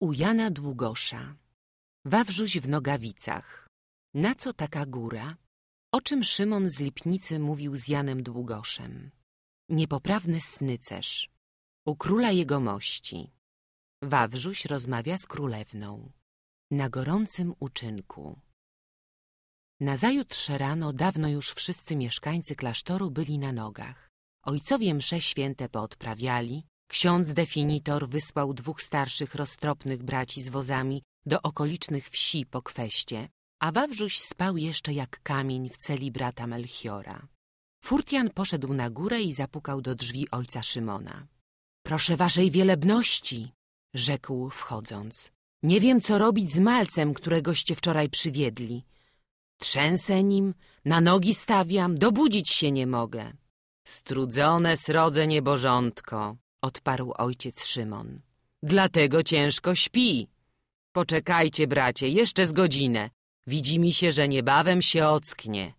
U Jana Długosza Wawrzuś w nogawicach Na co taka góra? O czym Szymon z Lipnicy mówił z Janem Długoszem Niepoprawny snycerz U króla jegomości Wawrzuś rozmawia z królewną Na gorącym uczynku Nazajutrz rano dawno już wszyscy mieszkańcy klasztoru byli na nogach. Ojcowie msze święte poodprawiali, Ksiądz definitor wysłał dwóch starszych roztropnych braci z wozami do okolicznych wsi po kweście, a Wawrzuś spał jeszcze jak kamień w celi brata Melchiora. Furtian poszedł na górę i zapukał do drzwi ojca Szymona. Proszę waszej wielebności, rzekł wchodząc. Nie wiem, co robić z malcem, któregoście wczoraj przywiedli. Trzęsę nim, na nogi stawiam, dobudzić się nie mogę. Strudzone srodze niebożątko, odparł ojciec Szymon. Dlatego ciężko śpi. Poczekajcie, bracie, jeszcze z godzinę. Widzi mi się, że niebawem się ocknie.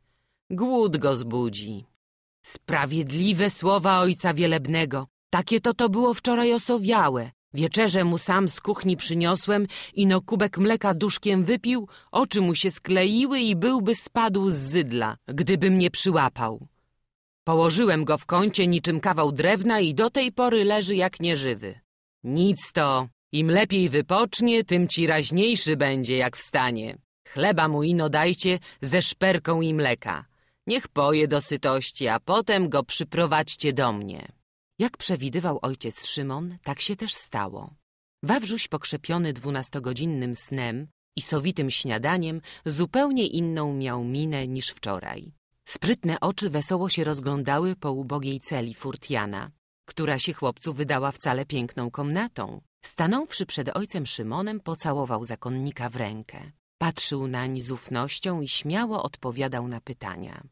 Głód go zbudzi. Sprawiedliwe słowa ojca wielebnego. Takie to to było wczoraj osowiałe. Wieczerze mu sam z kuchni przyniosłem, ino kubek mleka duszkiem wypił, oczy mu się skleiły i byłby spadł z zydla, gdybym nie przyłapał. Położyłem go w kącie niczym kawał drewna i do tej pory leży jak nieżywy. Nic to. Im lepiej wypocznie, tym ci raźniejszy będzie, jak wstanie. Chleba mu ino dajcie ze szperką i mleka. Niech poje do sytości, a potem go przyprowadźcie do mnie. Jak przewidywał ojciec Szymon, tak się też stało. Wawrzuś pokrzepiony dwunastogodzinnym snem i sowitym śniadaniem zupełnie inną miał minę niż wczoraj. Sprytne oczy wesoło się rozglądały po ubogiej celi Furtiana, która się chłopcu wydała wcale piękną komnatą. Stanąwszy przed ojcem Szymonem, pocałował zakonnika w rękę. Patrzył nań z ufnością i śmiało odpowiadał na pytania.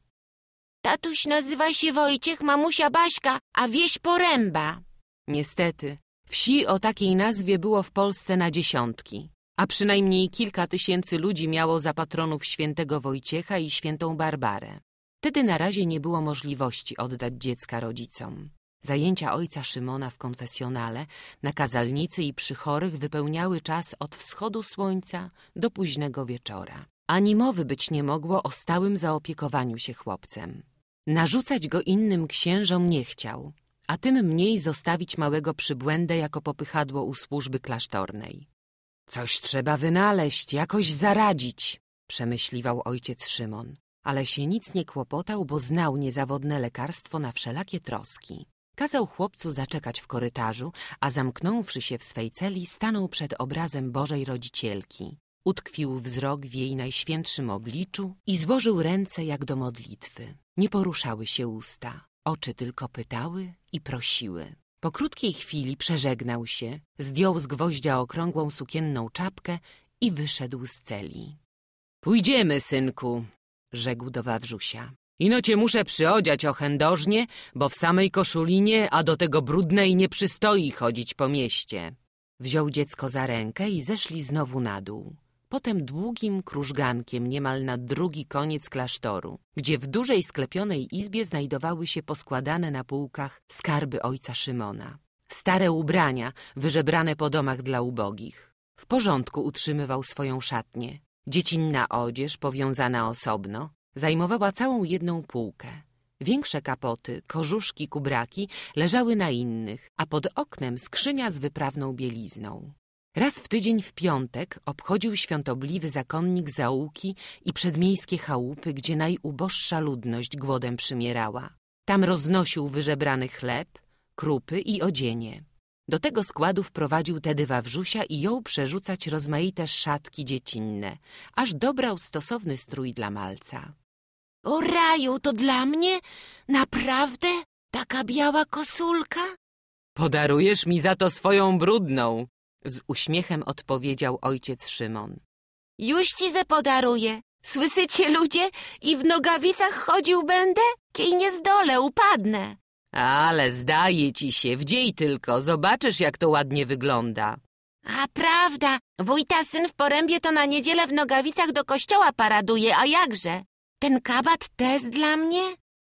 Tatuś nazywa się Wojciech, mamusia Baśka, a wieś Poręba. Niestety, wsi o takiej nazwie było w Polsce na dziesiątki, a przynajmniej kilka tysięcy ludzi miało za patronów świętego Wojciecha i świętą Barbarę. Wtedy na razie nie było możliwości oddać dziecka rodzicom. Zajęcia ojca Szymona w konfesjonale, na kazalnicy i przy chorych wypełniały czas od wschodu słońca do późnego wieczora. Ani mowy być nie mogło o stałym zaopiekowaniu się chłopcem. Narzucać go innym księżom nie chciał, a tym mniej zostawić małego przybłędę jako popychadło u służby klasztornej. Coś trzeba wynaleźć, jakoś zaradzić, przemyśliwał ojciec Szymon ale się nic nie kłopotał, bo znał niezawodne lekarstwo na wszelakie troski. Kazał chłopcu zaczekać w korytarzu, a zamknąwszy się w swej celi, stanął przed obrazem Bożej Rodzicielki. Utkwił wzrok w jej najświętszym obliczu i złożył ręce jak do modlitwy. Nie poruszały się usta, oczy tylko pytały i prosiły. Po krótkiej chwili przeżegnał się, zdjął z gwoździa okrągłą sukienną czapkę i wyszedł z celi. Pójdziemy, synku, rzekł do Wawrzusia. Ino cię muszę przyodziać ochędożnie, bo w samej koszulinie, a do tego brudnej nie przystoi chodzić po mieście. Wziął dziecko za rękę i zeszli znowu na dół. Potem długim krużgankiem niemal na drugi koniec klasztoru, gdzie w dużej sklepionej izbie znajdowały się poskładane na półkach skarby ojca Szymona. Stare ubrania, wyżebrane po domach dla ubogich. W porządku utrzymywał swoją szatnię. Dziecinna odzież, powiązana osobno, zajmowała całą jedną półkę. Większe kapoty, korzuszki, kubraki leżały na innych, a pod oknem skrzynia z wyprawną bielizną. Raz w tydzień w piątek obchodził świątobliwy zakonnik zaułki i przedmiejskie chałupy, gdzie najuboższa ludność głodem przymierała. Tam roznosił wyżebrany chleb, krupy i odzienie. Do tego składu wprowadził tedy Wawrzusia i jął przerzucać rozmaite szatki dziecinne, aż dobrał stosowny strój dla malca. O raju, to dla mnie? Naprawdę? Taka biała kosulka? Podarujesz mi za to swoją brudną, z uśmiechem odpowiedział ojciec Szymon. Już ci podaruję. Słysycie ludzie? I w nogawicach chodził będę? Kiej nie zdolę, upadnę. Ale zdaje ci się, wdziej tylko, zobaczysz jak to ładnie wygląda. A prawda, wójta syn w porębie to na niedzielę w nogawicach do kościoła paraduje, a jakże? Ten kabat też dla mnie?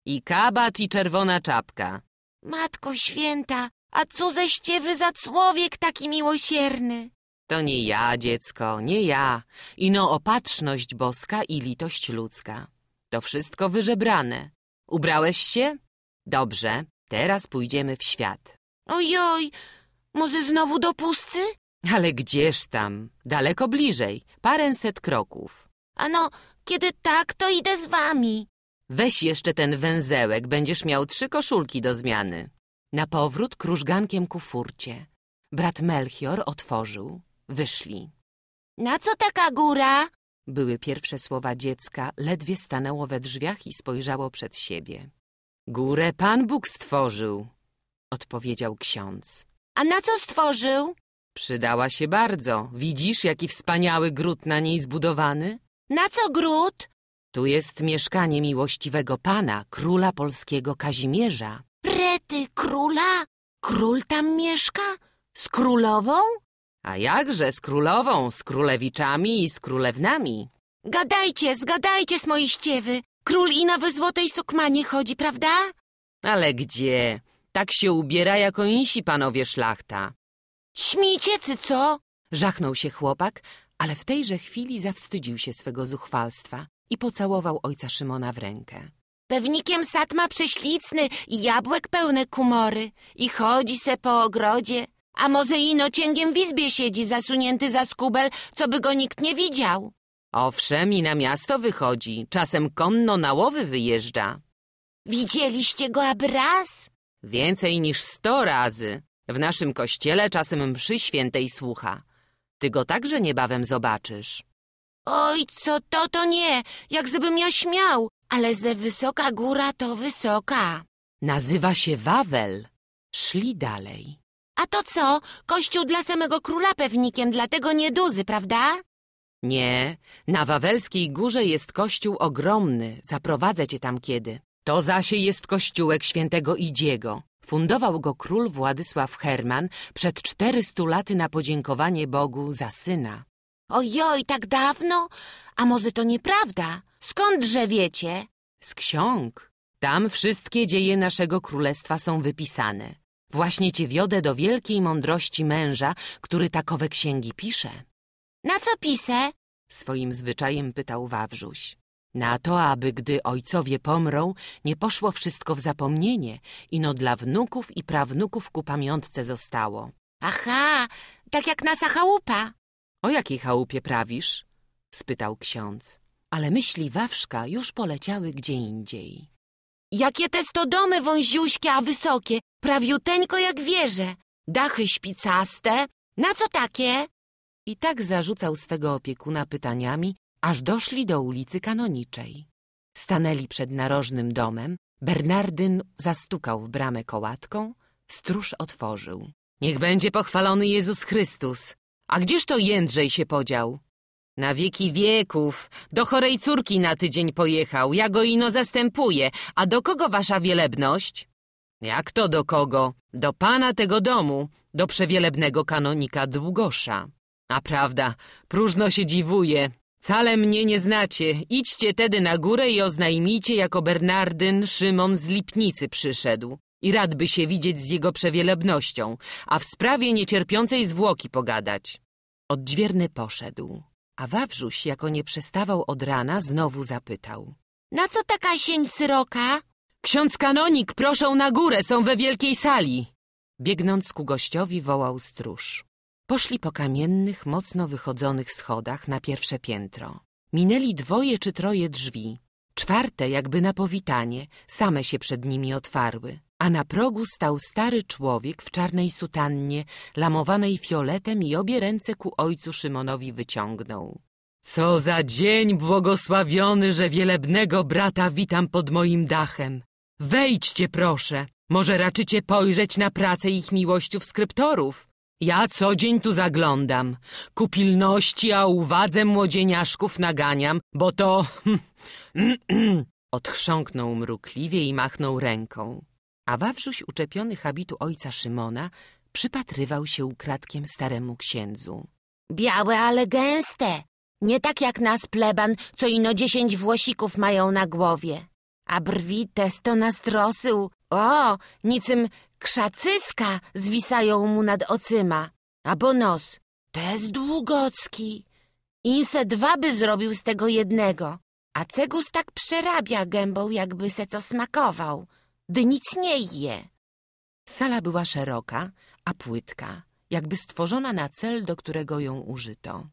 I kabat, i czerwona czapka. Matko święta, a co zeście wy za człowiek taki miłosierny? To nie ja, dziecko, nie ja. Ino opatrzność boska i litość ludzka. To wszystko wyżebrane. Ubrałeś się? Dobrze, teraz pójdziemy w świat. Ojoj, może znowu do pustcy? Ale gdzież tam? Daleko bliżej, paręset kroków. Ano, kiedy tak, to idę z wami. Weź jeszcze ten węzełek, będziesz miał trzy koszulki do zmiany. Na powrót krużgankiem ku furcie. Brat Melchior otworzył. Wyszli. Na co taka góra? Były pierwsze słowa dziecka, ledwie stanęło we drzwiach i spojrzało przed siebie. Górę Pan Bóg stworzył, odpowiedział ksiądz. A na co stworzył? Przydała się bardzo. Widzisz, jaki wspaniały gród na niej zbudowany? Na co gród? Tu jest mieszkanie miłościwego pana, króla polskiego Kazimierza. Prety króla? Król tam mieszka? Z królową? A jakże z królową, z królewiczami i z królewnami? Gadajcie, zgadajcie, smoiściewy. Król Ina w złotej sukmanie chodzi, prawda? Ale gdzie? Tak się ubiera jako insi panowie szlachta. Śmiejciecy, co? Żachnął się chłopak, ale w tejże chwili zawstydził się swego zuchwalstwa i pocałował ojca Szymona w rękę. Pewnikiem sad ma prześlicny i jabłek pełne kumory i chodzi se po ogrodzie, a może ino cięgiem w izbie siedzi zasunięty za skubel, co by go nikt nie widział. Owszem, i na miasto wychodzi. Czasem konno na łowy wyjeżdża. Widzieliście go aby raz? Więcej niż sto razy. W naszym kościele czasem mszy świętej słucha. Ty go także niebawem zobaczysz. Oj, co to, to nie. Jak ja śmiał. Ale ze wysoka góra to wysoka. Nazywa się Wawel. Szli dalej. A to co? Kościół dla samego króla pewnikiem, dlatego nie duzy, prawda? Nie, na Wawelskiej Górze jest kościół ogromny, zaprowadzę cię tam kiedy. To zasie jest kościółek świętego Idziego. Fundował go król Władysław Herman przed 400 laty na podziękowanie Bogu za syna. Ojoj, tak dawno? A może to nieprawda? Skądże wiecie? Z ksiąg. Tam wszystkie dzieje naszego królestwa są wypisane. Właśnie cię wiodę do wielkiej mądrości męża, który takowe księgi pisze. Na co pisę? Swoim zwyczajem pytał Wawrzuś. Na to, aby gdy ojcowie pomrą, nie poszło wszystko w zapomnienie, ino dla wnuków i prawnuków ku pamiątce zostało. Aha, tak jak nasza chałupa. O jakiej chałupie prawisz? spytał ksiądz. Ale myśli Wawrzka już poleciały gdzie indziej. Jakie te domy wąziuśkie, a wysokie, prawiuteńko jak wieże. Dachy śpicaste. Na co takie? I tak zarzucał swego opiekuna pytaniami, aż doszli do ulicy Kanoniczej. Stanęli przed narożnym domem, Bernardyn zastukał w bramę kołatką, stróż otworzył. Niech będzie pochwalony Jezus Chrystus! A gdzież to Jędrzej się podział? Na wieki wieków, do chorej córki na tydzień pojechał, ja go ino zastępuję, a do kogo wasza wielebność? Jak to do kogo? Do pana tego domu, do przewielebnego kanonika Długosza. A prawda, próżno się dziwuje. Cale mnie nie znacie. Idźcie tedy na górę i oznajmijcie, jako Bernardyn Szymon z Lipnicy przyszedł. I radby się widzieć z jego przewielebnością, a w sprawie niecierpiącej zwłoki pogadać. Odźwierny poszedł, a Wawrzuś, jako nie przestawał od rana, znowu zapytał. Na co taka sień syroka? Ksiądz kanonik, proszę na górę, są we wielkiej sali. Biegnąc ku gościowi, wołał stróż. Poszli po kamiennych, mocno wychodzonych schodach na pierwsze piętro. Minęli dwoje czy troje drzwi. Czwarte, jakby na powitanie, same się przed nimi otwarły, a na progu stał stary człowiek w czarnej sutannie, lamowanej fioletem i obie ręce ku ojcu Szymonowi wyciągnął. Co za dzień błogosławiony, że wielebnego brata witam pod moim dachem. Wejdźcie proszę, może raczycie pojrzeć na pracę ich miłościów skryptorów. Ja co dzień tu zaglądam. Ku pilności, a uwadze młodzieniaszków naganiam, bo to... Odchrząknął mrukliwie i machnął ręką. A Wawrzuś, uczepiony habitu ojca Szymona, przypatrywał się ukradkiem staremu księdzu. Białe, ale gęste. Nie tak jak nas pleban, co ino dziesięć włosików mają na głowie. A brwi te nas rosył. O, niczym Krzacyska zwisają mu nad ocyma, a bo nos. Tez długocki. Inse dwa by zrobił z tego jednego, a cegus tak przerabia gębą, jakby se co smakował. Dy nic nie je. Sala była szeroka, a płytka, jakby stworzona na cel, do którego ją użyto.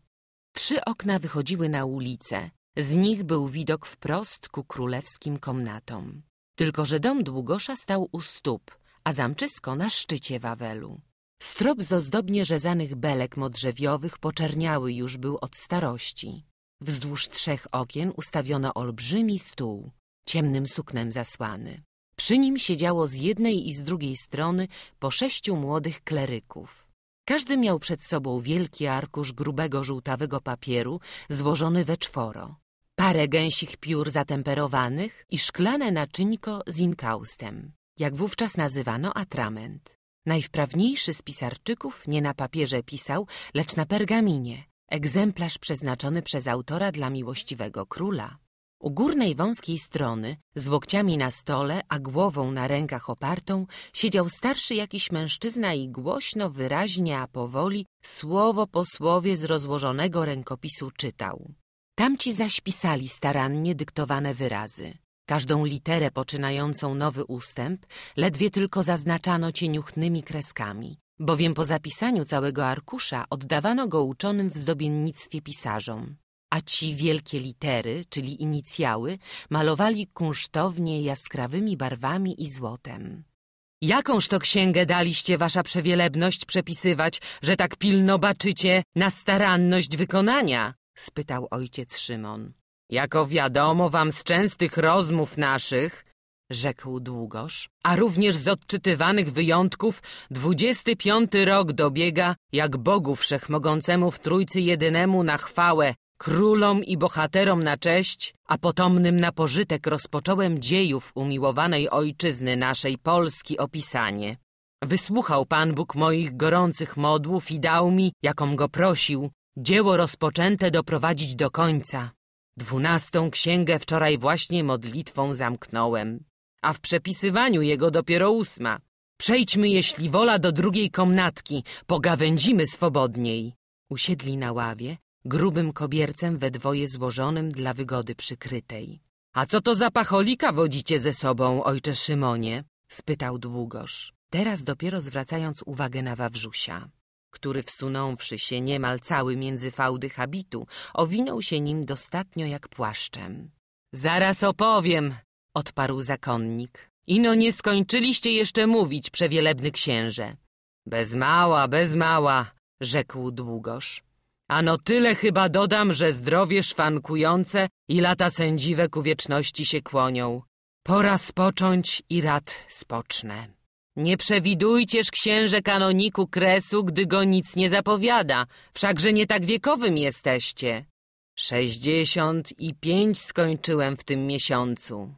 Trzy okna wychodziły na ulicę. Z nich był widok wprost ku królewskim komnatom. Tylko, że dom Długosza stał u stóp, a zamczysko na szczycie Wawelu. Strop z ozdobnie rzezanych belek modrzewiowych poczerniały już był od starości. Wzdłuż trzech okien ustawiono olbrzymi stół, ciemnym suknem zasłany. Przy nim siedziało z jednej i z drugiej strony po sześciu młodych kleryków. Każdy miał przed sobą wielki arkusz grubego żółtawego papieru złożony we czworo, parę gęsich piór zatemperowanych i szklane naczynko z inkaustem jak wówczas nazywano atrament. Najwprawniejszy z pisarczyków nie na papierze pisał, lecz na pergaminie, egzemplarz przeznaczony przez autora dla miłościwego króla. U górnej wąskiej strony, z łokciami na stole, a głową na rękach opartą, siedział starszy jakiś mężczyzna i głośno, wyraźnie, a powoli, słowo po słowie z rozłożonego rękopisu czytał. Tamci zaś pisali starannie dyktowane wyrazy. Każdą literę poczynającą nowy ustęp ledwie tylko zaznaczano cieniuchnymi kreskami, bowiem po zapisaniu całego arkusza oddawano go uczonym w zdobiennictwie pisarzom. A ci wielkie litery, czyli inicjały, malowali kunsztownie jaskrawymi barwami i złotem. Jakąż to księgę daliście, wasza przewielebność, przepisywać, że tak pilno baczycie na staranność wykonania? spytał ojciec Szymon. Jako wiadomo wam z częstych rozmów naszych, rzekł długoż, a również z odczytywanych wyjątków, dwudziesty piąty rok dobiega, jak Bogu Wszechmogącemu w Trójcy Jedynemu na chwałę, królom i bohaterom na cześć, a potomnym na pożytek rozpocząłem dziejów umiłowanej ojczyzny naszej Polski opisanie. Wysłuchał Pan Bóg moich gorących modłów i dał mi, jakom go prosił, dzieło rozpoczęte doprowadzić do końca. Dwunastą księgę wczoraj właśnie modlitwą zamknąłem, a w przepisywaniu jego dopiero ósma. Przejdźmy, jeśli wola, do drugiej komnatki, pogawędzimy swobodniej. Usiedli na ławie, grubym kobiercem we dwoje złożonym dla wygody przykrytej. A co to za pacholika wodzicie ze sobą, ojcze Szymonie? spytał długoż, teraz dopiero zwracając uwagę na Wawrzusia który wsunąwszy się niemal cały między fałdy habitu, owinął się nim dostatnio jak płaszczem. Zaraz opowiem, odparł zakonnik. Ino nie skończyliście jeszcze mówić, przewielebny księże. Bez mała, bez mała, rzekł długoż. Ano tyle chyba dodam, że zdrowie szwankujące i lata sędziwe ku wieczności się kłonią. Pora spocząć i rad spocznę. Nie przewidujcież księże kanoniku kresu, gdy go nic nie zapowiada, wszakże nie tak wiekowym jesteście. Sześćdziesiąt i pięć skończyłem w tym miesiącu.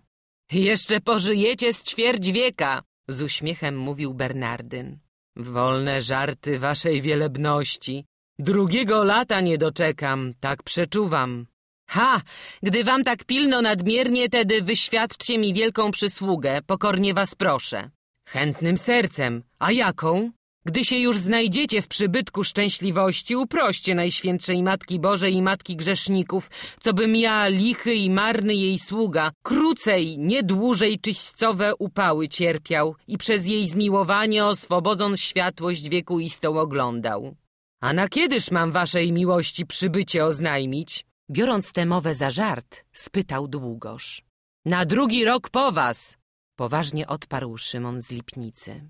Jeszcze pożyjecie z ćwierć wieka, z uśmiechem mówił Bernardyn. Wolne żarty waszej wielebności. Drugiego lata nie doczekam, tak przeczuwam. Ha! Gdy wam tak pilno nadmiernie, tedy wyświadczcie mi wielką przysługę, pokornie was proszę. Chętnym sercem. A jaką? Gdy się już znajdziecie w przybytku szczęśliwości, uproście Najświętszej Matki Bożej i Matki Grzeszników, co bym ja, lichy i marny jej sługa, krócej, nie dłużej czyścowe upały cierpiał i przez jej zmiłowanie oswobodząc światłość wieku oglądał. A na kiedyż mam waszej miłości przybycie oznajmić? Biorąc tę mowę za żart, spytał długoż. Na drugi rok po was, Poważnie odparł Szymon z Lipnicy.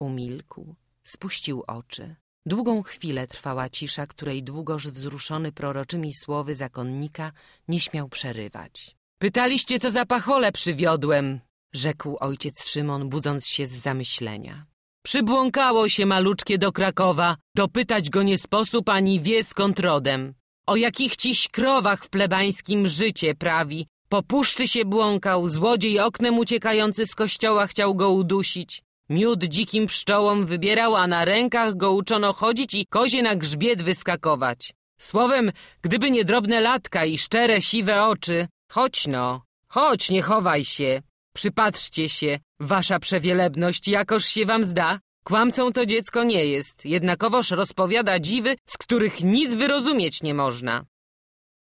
Umilkł, spuścił oczy. Długą chwilę trwała cisza, której długoż wzruszony proroczymi słowy zakonnika nie śmiał przerywać. Pytaliście, co za pachole przywiodłem, rzekł ojciec Szymon, budząc się z zamyślenia. Przybłąkało się maluczkie do Krakowa, dopytać go nie sposób ani wie skąd rodem. O jakich ciś krowach w plebańskim życie prawi, po puszczy się błąkał, złodziej oknem uciekający z kościoła chciał go udusić. Miód dzikim pszczołom wybierał, a na rękach go uczono chodzić i kozie na grzbiet wyskakować. Słowem, gdyby nie drobne latka i szczere, siwe oczy, chodź no, chodź, nie chowaj się. Przypatrzcie się, wasza przewielebność, jakoż się wam zda. Kłamcą to dziecko nie jest, jednakowoż rozpowiada dziwy, z których nic wyrozumieć nie można.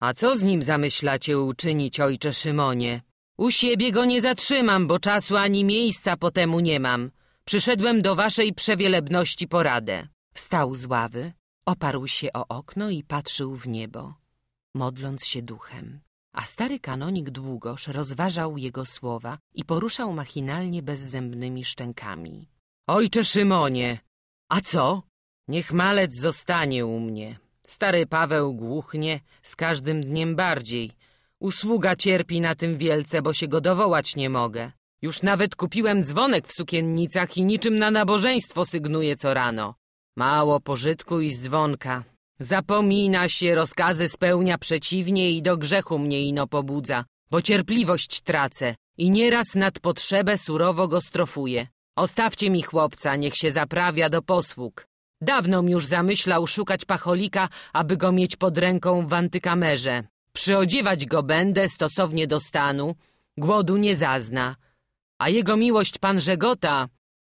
A co z nim zamyślacie uczynić, ojcze Szymonie? U siebie go nie zatrzymam, bo czasu ani miejsca po temu nie mam. Przyszedłem do waszej przewielebności poradę. Wstał z ławy, oparł się o okno i patrzył w niebo, modląc się duchem. A stary kanonik długoż rozważał jego słowa i poruszał machinalnie bezzębnymi szczękami. Ojcze Szymonie, a co? Niech malec zostanie u mnie. Stary Paweł głuchnie, z każdym dniem bardziej. Usługa cierpi na tym wielce, bo się go dowołać nie mogę. Już nawet kupiłem dzwonek w sukiennicach i niczym na nabożeństwo sygnuję co rano. Mało pożytku i z dzwonka. Zapomina się, rozkazy spełnia przeciwnie i do grzechu mnie ino pobudza, bo cierpliwość tracę i nieraz nad potrzebę surowo go strofuje. Ostawcie mi chłopca, niech się zaprawia do posług. Dawno już zamyślał szukać pacholika, aby go mieć pod ręką w antykamerze. Przyodziewać go będę stosownie do stanu, głodu nie zazna. A jego miłość pan Żegota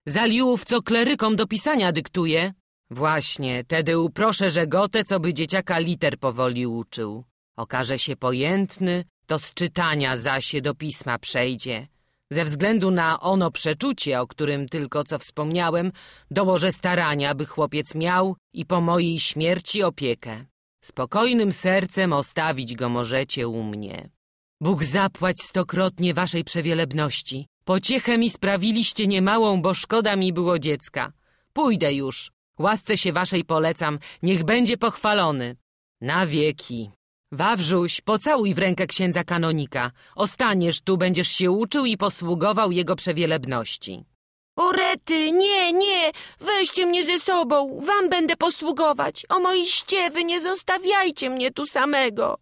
zaliłów co klerykom do pisania dyktuje. Właśnie, tedy uproszę Żegotę, co by dzieciaka liter powoli uczył. Okaże się pojętny, to z czytania zasie do pisma przejdzie. Ze względu na ono przeczucie, o którym tylko co wspomniałem, dołożę starania, by chłopiec miał i po mojej śmierci opiekę. Spokojnym sercem ostawić go możecie u mnie. Bóg zapłać stokrotnie waszej przewielebności. Pociechę mi sprawiliście niemałą, bo szkoda mi było dziecka. Pójdę już. Łasce się waszej polecam, niech będzie pochwalony. Na wieki. Wawrzuś, pocałuj w rękę księdza kanonika. Ostaniesz tu, będziesz się uczył i posługował jego przewielebności. Orety, nie, nie, weźcie mnie ze sobą, wam będę posługować. O moi ściewy, nie zostawiajcie mnie tu samego.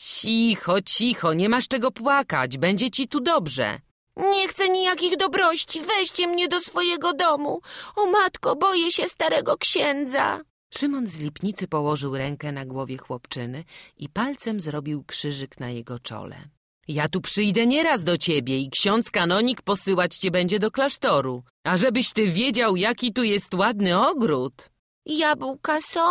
Cicho, cicho, nie masz czego płakać, będzie ci tu dobrze. Nie chcę nijakich dobrości, weźcie mnie do swojego domu. O matko, boję się starego księdza. Szymon z Lipnicy położył rękę na głowie chłopczyny i palcem zrobił krzyżyk na jego czole. Ja tu przyjdę nieraz do ciebie i ksiądz kanonik posyłać cię będzie do klasztoru. A żebyś ty wiedział, jaki tu jest ładny ogród. Jabłka są?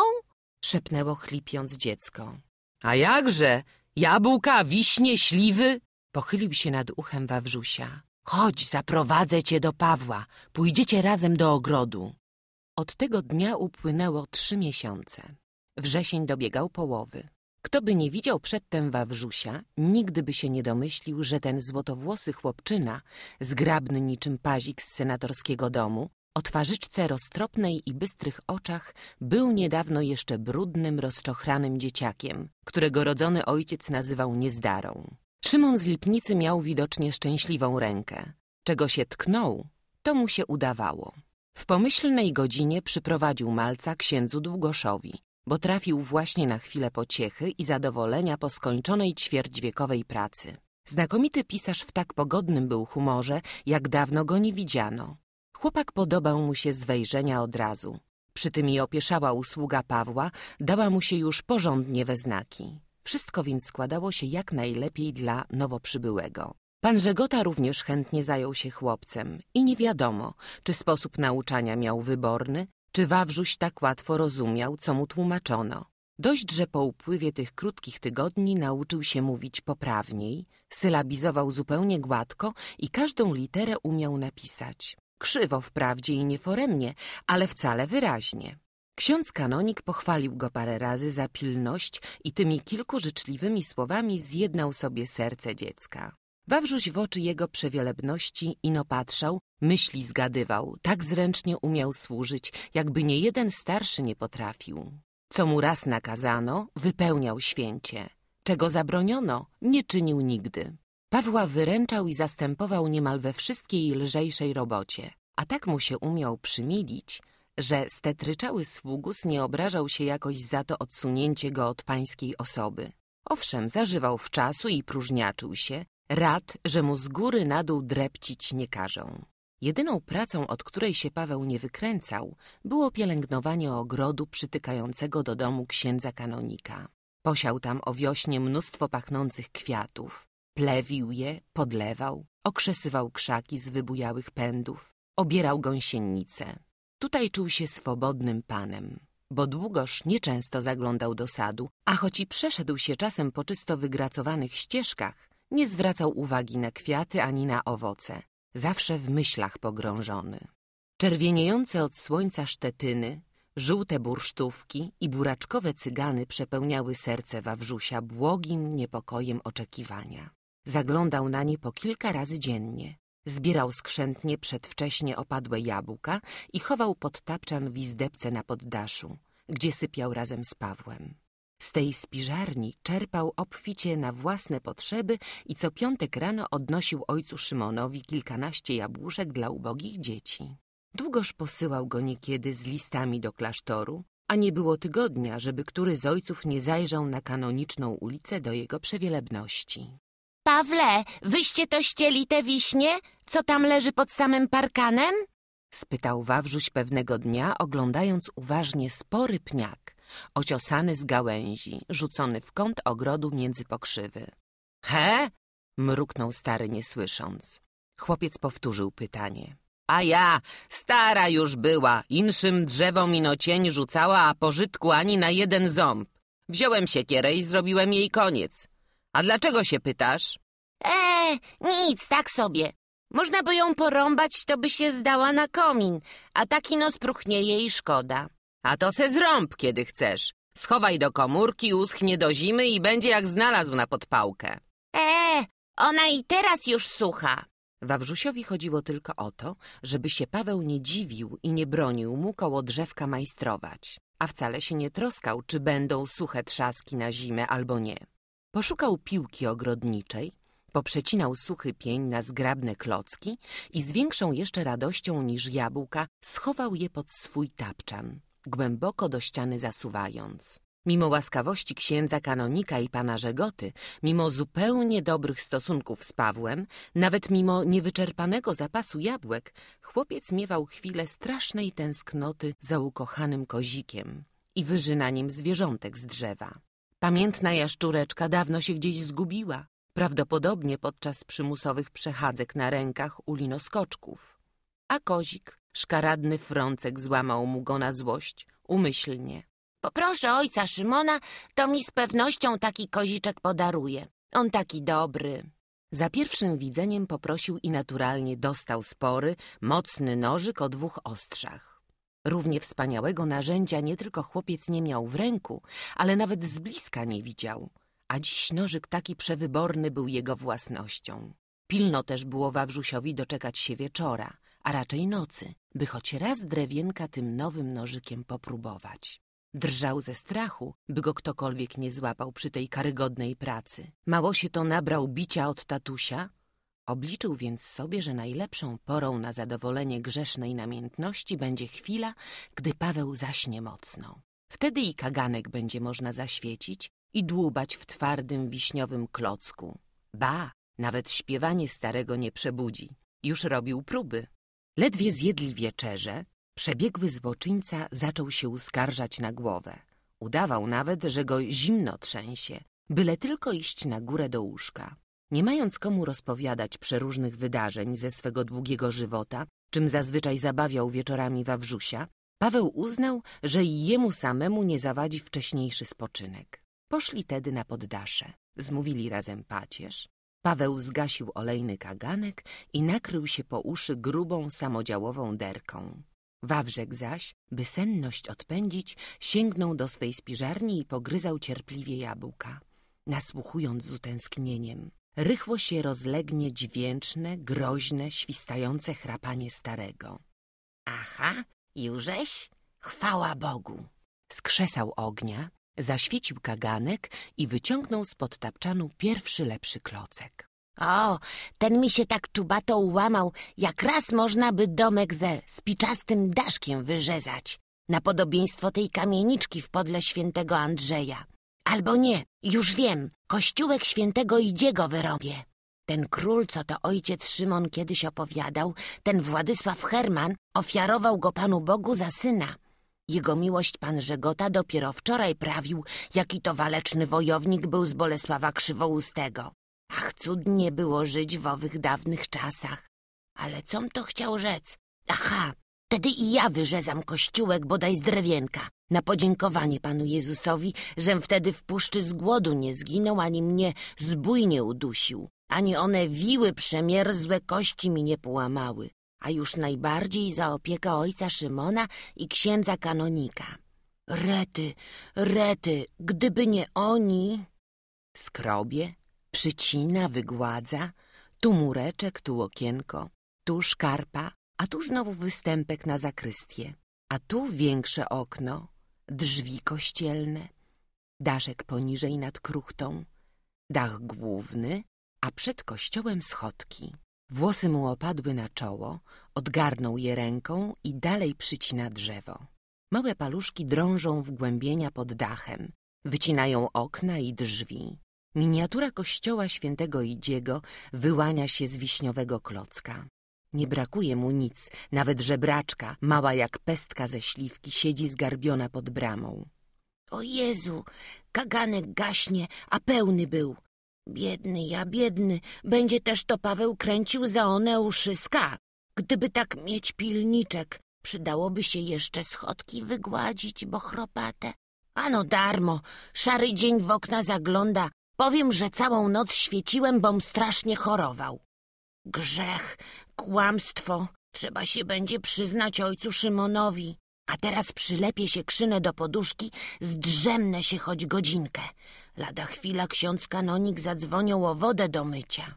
Szepnęło chlipiąc dziecko. A jakże? Jabłka, wiśnie, śliwy? Pochylił się nad uchem Wawrzusia. Chodź, zaprowadzę cię do Pawła. Pójdziecie razem do ogrodu. Od tego dnia upłynęło trzy miesiące. Wrzesień dobiegał połowy. Kto by nie widział przedtem Wawrzusia, nigdy by się nie domyślił, że ten złotowłosy chłopczyna, zgrabny niczym pazik z senatorskiego domu, o twarzyczce roztropnej i bystrych oczach był niedawno jeszcze brudnym, rozczochranym dzieciakiem, którego rodzony ojciec nazywał niezdarą. Szymon z Lipnicy miał widocznie szczęśliwą rękę. Czego się tknął, to mu się udawało. W pomyślnej godzinie przyprowadził malca księdzu Długoszowi, bo trafił właśnie na chwilę pociechy i zadowolenia po skończonej ćwierćwiekowej pracy. Znakomity pisarz w tak pogodnym był humorze, jak dawno go nie widziano. Chłopak podobał mu się z wejrzenia od razu. Przy tym i opieszała usługa Pawła, dała mu się już porządnie we znaki. Wszystko więc składało się jak najlepiej dla nowo przybyłego. Pan Żegota również chętnie zajął się chłopcem i nie wiadomo, czy sposób nauczania miał wyborny, czy Wawrzuś tak łatwo rozumiał, co mu tłumaczono. Dość, że po upływie tych krótkich tygodni nauczył się mówić poprawniej, sylabizował zupełnie gładko i każdą literę umiał napisać. Krzywo wprawdzie i nieforemnie, ale wcale wyraźnie. Ksiądz kanonik pochwalił go parę razy za pilność i tymi kilku życzliwymi słowami zjednał sobie serce dziecka. Wawrzuś w oczy jego przewielebności ino patrzał, myśli zgadywał, tak zręcznie umiał służyć, jakby nie jeden starszy nie potrafił. Co mu raz nakazano, wypełniał święcie. Czego zabroniono, nie czynił nigdy. Pawła wyręczał i zastępował niemal we wszystkiej lżejszej robocie, a tak mu się umiał przymilić, że stetryczały sługus nie obrażał się jakoś za to odsunięcie go od pańskiej osoby. Owszem, zażywał w czasu i próżniaczył się, Rad, że mu z góry na dół drepcić nie każą. Jedyną pracą, od której się Paweł nie wykręcał, było pielęgnowanie ogrodu przytykającego do domu księdza kanonika. Posiał tam o wiośnie mnóstwo pachnących kwiatów. Plewił je, podlewał, okrzesywał krzaki z wybujałych pędów, obierał gąsienice. Tutaj czuł się swobodnym panem, bo długoż nieczęsto zaglądał do sadu, a choć i przeszedł się czasem po czysto wygracowanych ścieżkach, nie zwracał uwagi na kwiaty ani na owoce, zawsze w myślach pogrążony. Czerwieniejące od słońca sztetyny, żółte bursztówki i buraczkowe cygany przepełniały serce Wawrzusia błogim niepokojem oczekiwania. Zaglądał na nie po kilka razy dziennie. Zbierał skrzętnie przedwcześnie opadłe jabłka i chował pod tapczan w izdebce na poddaszu, gdzie sypiał razem z Pawłem. Z tej spiżarni czerpał obficie na własne potrzeby i co piątek rano odnosił ojcu Szymonowi kilkanaście jabłuszek dla ubogich dzieci. Długoż posyłał go niekiedy z listami do klasztoru, a nie było tygodnia, żeby który z ojców nie zajrzał na kanoniczną ulicę do jego przewielebności. Pawle, wyście to ścieli te wiśnie, co tam leży pod samym parkanem? spytał Wawrzuś pewnego dnia, oglądając uważnie spory pniak ociosany z gałęzi, rzucony w kąt ogrodu między pokrzywy. He? mruknął stary nie słysząc. Chłopiec powtórzył pytanie. A ja, stara już była, inszym drzewom ino cień rzucała, a pożytku ani na jeden ząb. Wziąłem siekierę i zrobiłem jej koniec. A dlaczego się pytasz? E, nic, tak sobie. Można by ją porąbać, to by się zdała na komin, a tak ino spruchnieje i szkoda. A to se zrąb, kiedy chcesz. Schowaj do komórki, uschnie do zimy i będzie jak znalazł na podpałkę. E, ona i teraz już sucha. Wawrzusiowi chodziło tylko o to, żeby się Paweł nie dziwił i nie bronił mu koło drzewka majstrować, a wcale się nie troskał, czy będą suche trzaski na zimę albo nie. Poszukał piłki ogrodniczej, poprzecinał suchy pień na zgrabne klocki i z większą jeszcze radością niż jabłka schował je pod swój tapczan głęboko do ściany zasuwając. Mimo łaskawości księdza kanonika i pana Żegoty, mimo zupełnie dobrych stosunków z Pawłem, nawet mimo niewyczerpanego zapasu jabłek, chłopiec miewał chwilę strasznej tęsknoty za ukochanym kozikiem i wyrzynaniem zwierzątek z drzewa. Pamiętna jaszczureczka dawno się gdzieś zgubiła, prawdopodobnie podczas przymusowych przechadzek na rękach u linoskoczków. A kozik Szkaradny frącek złamał mu go na złość, umyślnie. Poproszę ojca Szymona, to mi z pewnością taki koziczek podaruje. On taki dobry. Za pierwszym widzeniem poprosił i naturalnie dostał spory, mocny nożyk o dwóch ostrzach. Równie wspaniałego narzędzia nie tylko chłopiec nie miał w ręku, ale nawet z bliska nie widział. A dziś nożyk taki przewyborny był jego własnością. Pilno też było Wawrzusiowi doczekać się wieczora a raczej nocy, by choć raz drewienka tym nowym nożykiem popróbować. Drżał ze strachu, by go ktokolwiek nie złapał przy tej karygodnej pracy. Mało się to nabrał bicia od tatusia. Obliczył więc sobie, że najlepszą porą na zadowolenie grzesznej namiętności będzie chwila, gdy Paweł zaśnie mocno. Wtedy i kaganek będzie można zaświecić i dłubać w twardym wiśniowym klocku. Ba, nawet śpiewanie starego nie przebudzi. Już robił próby, Ledwie zjedli wieczerze, przebiegły zboczyńca zaczął się uskarżać na głowę. Udawał nawet, że go zimno trzęsie, byle tylko iść na górę do łóżka. Nie mając komu rozpowiadać przeróżnych wydarzeń ze swego długiego żywota, czym zazwyczaj zabawiał wieczorami Wawrzusia, Paweł uznał, że i jemu samemu nie zawadzi wcześniejszy spoczynek. Poszli tedy na poddasze, zmówili razem pacierz, Paweł zgasił olejny kaganek i nakrył się po uszy grubą, samodziałową derką. Wawrzek zaś, by senność odpędzić, sięgnął do swej spiżarni i pogryzał cierpliwie jabłka, nasłuchując z utęsknieniem. Rychło się rozlegnie dźwięczne, groźne, świstające chrapanie starego. Aha, jużeś? Chwała Bogu! Skrzesał ognia, Zaświecił kaganek i wyciągnął spod tapczanu pierwszy lepszy klocek. O, ten mi się tak czubato ułamał, jak raz można by domek ze spiczastym daszkiem wyrzezać, na podobieństwo tej kamieniczki w podle świętego Andrzeja. Albo nie, już wiem, kościółek świętego Idziego wyrobię. Ten król, co to ojciec Szymon kiedyś opowiadał, ten Władysław Herman, ofiarował go Panu Bogu za syna. Jego miłość pan Żegota dopiero wczoraj prawił, jaki to waleczny wojownik był z Bolesława Krzywoustego. Ach, cudnie było żyć w owych dawnych czasach. Ale com to chciał rzec? Aha, wtedy i ja wyrzezam kościółek bodaj z drewienka. Na podziękowanie Panu Jezusowi, żem wtedy w puszczy z głodu nie zginął, ani mnie zbój nie udusił. Ani one wiły przemierzłe kości mi nie połamały a już najbardziej za opiekę ojca Szymona i księdza kanonika. Rety, rety, gdyby nie oni... Skrobie, przycina, wygładza, tu mureczek, tu okienko, tu szkarpa, a tu znowu występek na zakrystię, a tu większe okno, drzwi kościelne, daszek poniżej nad kruchtą, dach główny, a przed kościołem schodki. Włosy mu opadły na czoło, odgarnął je ręką i dalej przycina drzewo. Małe paluszki drążą w głębienia pod dachem, wycinają okna i drzwi. Miniatura kościoła świętego Idziego wyłania się z wiśniowego klocka. Nie brakuje mu nic, nawet żebraczka, mała jak pestka ze śliwki, siedzi zgarbiona pod bramą. O Jezu, kaganek gaśnie, a pełny był, Biedny ja, biedny, będzie też to Paweł kręcił za one ska. Gdyby tak mieć pilniczek, przydałoby się jeszcze schodki wygładzić, bo chropate. Ano darmo, szary dzień w okna zagląda. Powiem, że całą noc świeciłem, bom strasznie chorował. Grzech, kłamstwo, trzeba się będzie przyznać ojcu Szymonowi. A teraz przylepię się krzynę do poduszki, zdrzemnę się choć godzinkę. Lada chwila ksiądz kanonik zadzwonił o wodę do mycia.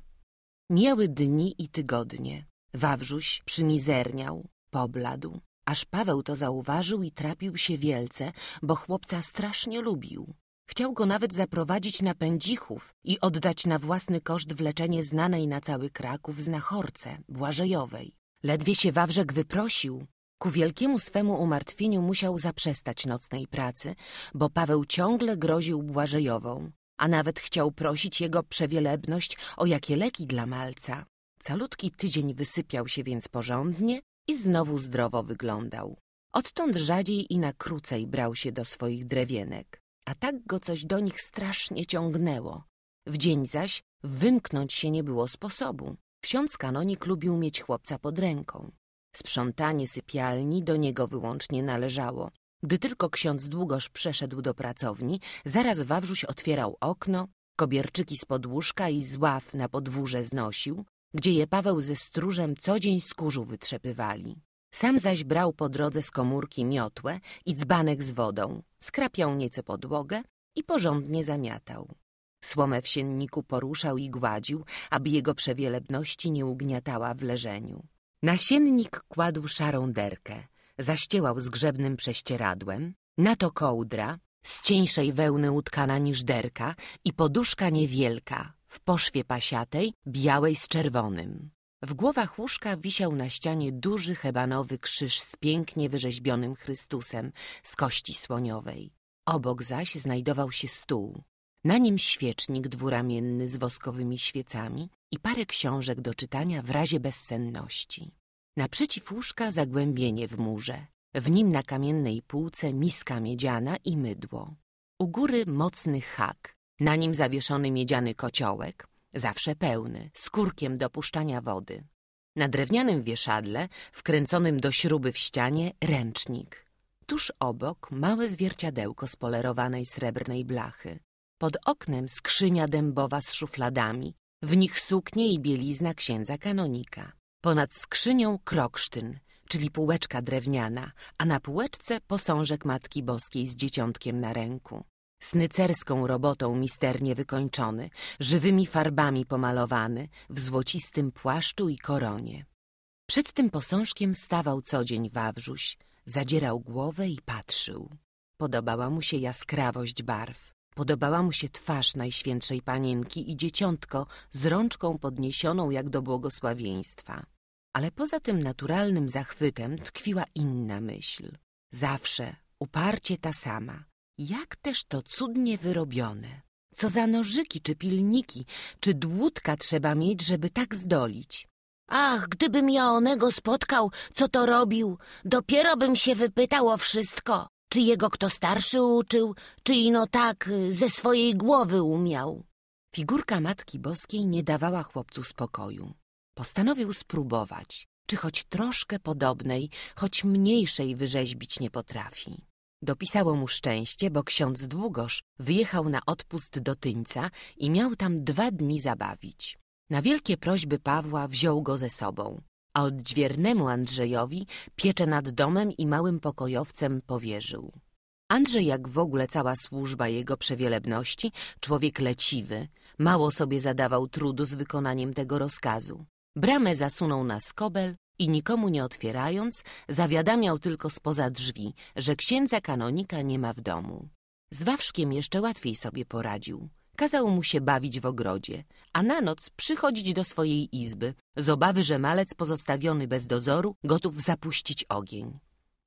Miały dni i tygodnie. Wawrzuś przymizerniał, pobladł. Aż Paweł to zauważył i trapił się wielce, bo chłopca strasznie lubił. Chciał go nawet zaprowadzić na pędzichów i oddać na własny koszt wleczenie znanej na cały Kraków znachorce, Błażejowej. Ledwie się Wawrzek wyprosił, Ku wielkiemu swemu umartwieniu musiał zaprzestać nocnej pracy, bo Paweł ciągle groził Błażejową, a nawet chciał prosić jego przewielebność o jakie leki dla malca. Calutki tydzień wysypiał się więc porządnie i znowu zdrowo wyglądał. Odtąd rzadziej i na krócej brał się do swoich drewienek, a tak go coś do nich strasznie ciągnęło. W dzień zaś wymknąć się nie było sposobu. Ksiądz kanonik lubił mieć chłopca pod ręką. Sprzątanie sypialni do niego wyłącznie należało. Gdy tylko ksiądz długoż przeszedł do pracowni, zaraz Wawrzuś otwierał okno, kobierczyki z podłóżka i z ław na podwórze znosił, gdzie je Paweł ze stróżem co dzień z kurzu wytrzepywali. Sam zaś brał po drodze z komórki miotłę i dzbanek z wodą, skrapiał nieco podłogę i porządnie zamiatał. Słomę w sienniku poruszał i gładził, aby jego przewielebności nie ugniatała w leżeniu. Nasiennik kładł szarą derkę, zaściełał grzebnym prześcieradłem, na to kołdra, z cieńszej wełny utkana niż derka i poduszka niewielka, w poszwie pasiatej, białej z czerwonym. W głowach łóżka wisiał na ścianie duży hebanowy krzyż z pięknie wyrzeźbionym Chrystusem z kości słoniowej. Obok zaś znajdował się stół. Na nim świecznik dwuramienny z woskowymi świecami, i parę książek do czytania w razie bezsenności. Naprzeciw łóżka zagłębienie w murze. W nim na kamiennej półce miska miedziana i mydło. U góry mocny hak, na nim zawieszony miedziany kociołek, zawsze pełny, z kurkiem do puszczania wody. Na drewnianym wieszadle, wkręconym do śruby w ścianie, ręcznik. Tuż obok małe zwierciadełko z polerowanej srebrnej blachy. Pod oknem skrzynia dębowa z szufladami, w nich suknie i bielizna księdza kanonika. Ponad skrzynią kroksztyn, czyli półeczka drewniana, a na półeczce posążek Matki Boskiej z dzieciątkiem na ręku. Snycerską robotą misternie wykończony, żywymi farbami pomalowany, w złocistym płaszczu i koronie. Przed tym posążkiem stawał codzień Wawrzuś, zadzierał głowę i patrzył. Podobała mu się jaskrawość barw. Podobała mu się twarz Najświętszej Panienki i dzieciątko z rączką podniesioną jak do błogosławieństwa. Ale poza tym naturalnym zachwytem tkwiła inna myśl. Zawsze, uparcie ta sama. Jak też to cudnie wyrobione. Co za nożyki czy pilniki, czy dłutka trzeba mieć, żeby tak zdolić. Ach, gdybym ja onego spotkał, co to robił, dopiero bym się wypytał o wszystko. Czy jego kto starszy uczył, czy ino tak y, ze swojej głowy umiał? Figurka Matki Boskiej nie dawała chłopcu spokoju. Postanowił spróbować, czy choć troszkę podobnej, choć mniejszej wyrzeźbić nie potrafi. Dopisało mu szczęście, bo ksiądz Długosz wyjechał na odpust do Tyńca i miał tam dwa dni zabawić. Na wielkie prośby Pawła wziął go ze sobą a odźwiernemu Andrzejowi pieczę nad domem i małym pokojowcem powierzył. Andrzej, jak w ogóle cała służba jego przewielebności, człowiek leciwy, mało sobie zadawał trudu z wykonaniem tego rozkazu. Bramę zasunął na skobel i nikomu nie otwierając, zawiadamiał tylko spoza drzwi, że księdza kanonika nie ma w domu. Z Wawszkiem jeszcze łatwiej sobie poradził. Kazał mu się bawić w ogrodzie, a na noc przychodzić do swojej izby, z obawy, że malec pozostawiony bez dozoru, gotów zapuścić ogień.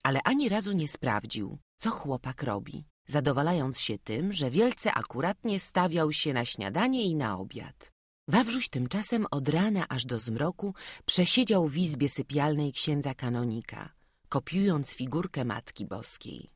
Ale ani razu nie sprawdził, co chłopak robi, zadowalając się tym, że wielce akuratnie stawiał się na śniadanie i na obiad. Wawrzuś tymczasem od rana aż do zmroku przesiedział w izbie sypialnej księdza kanonika, kopiując figurkę Matki Boskiej.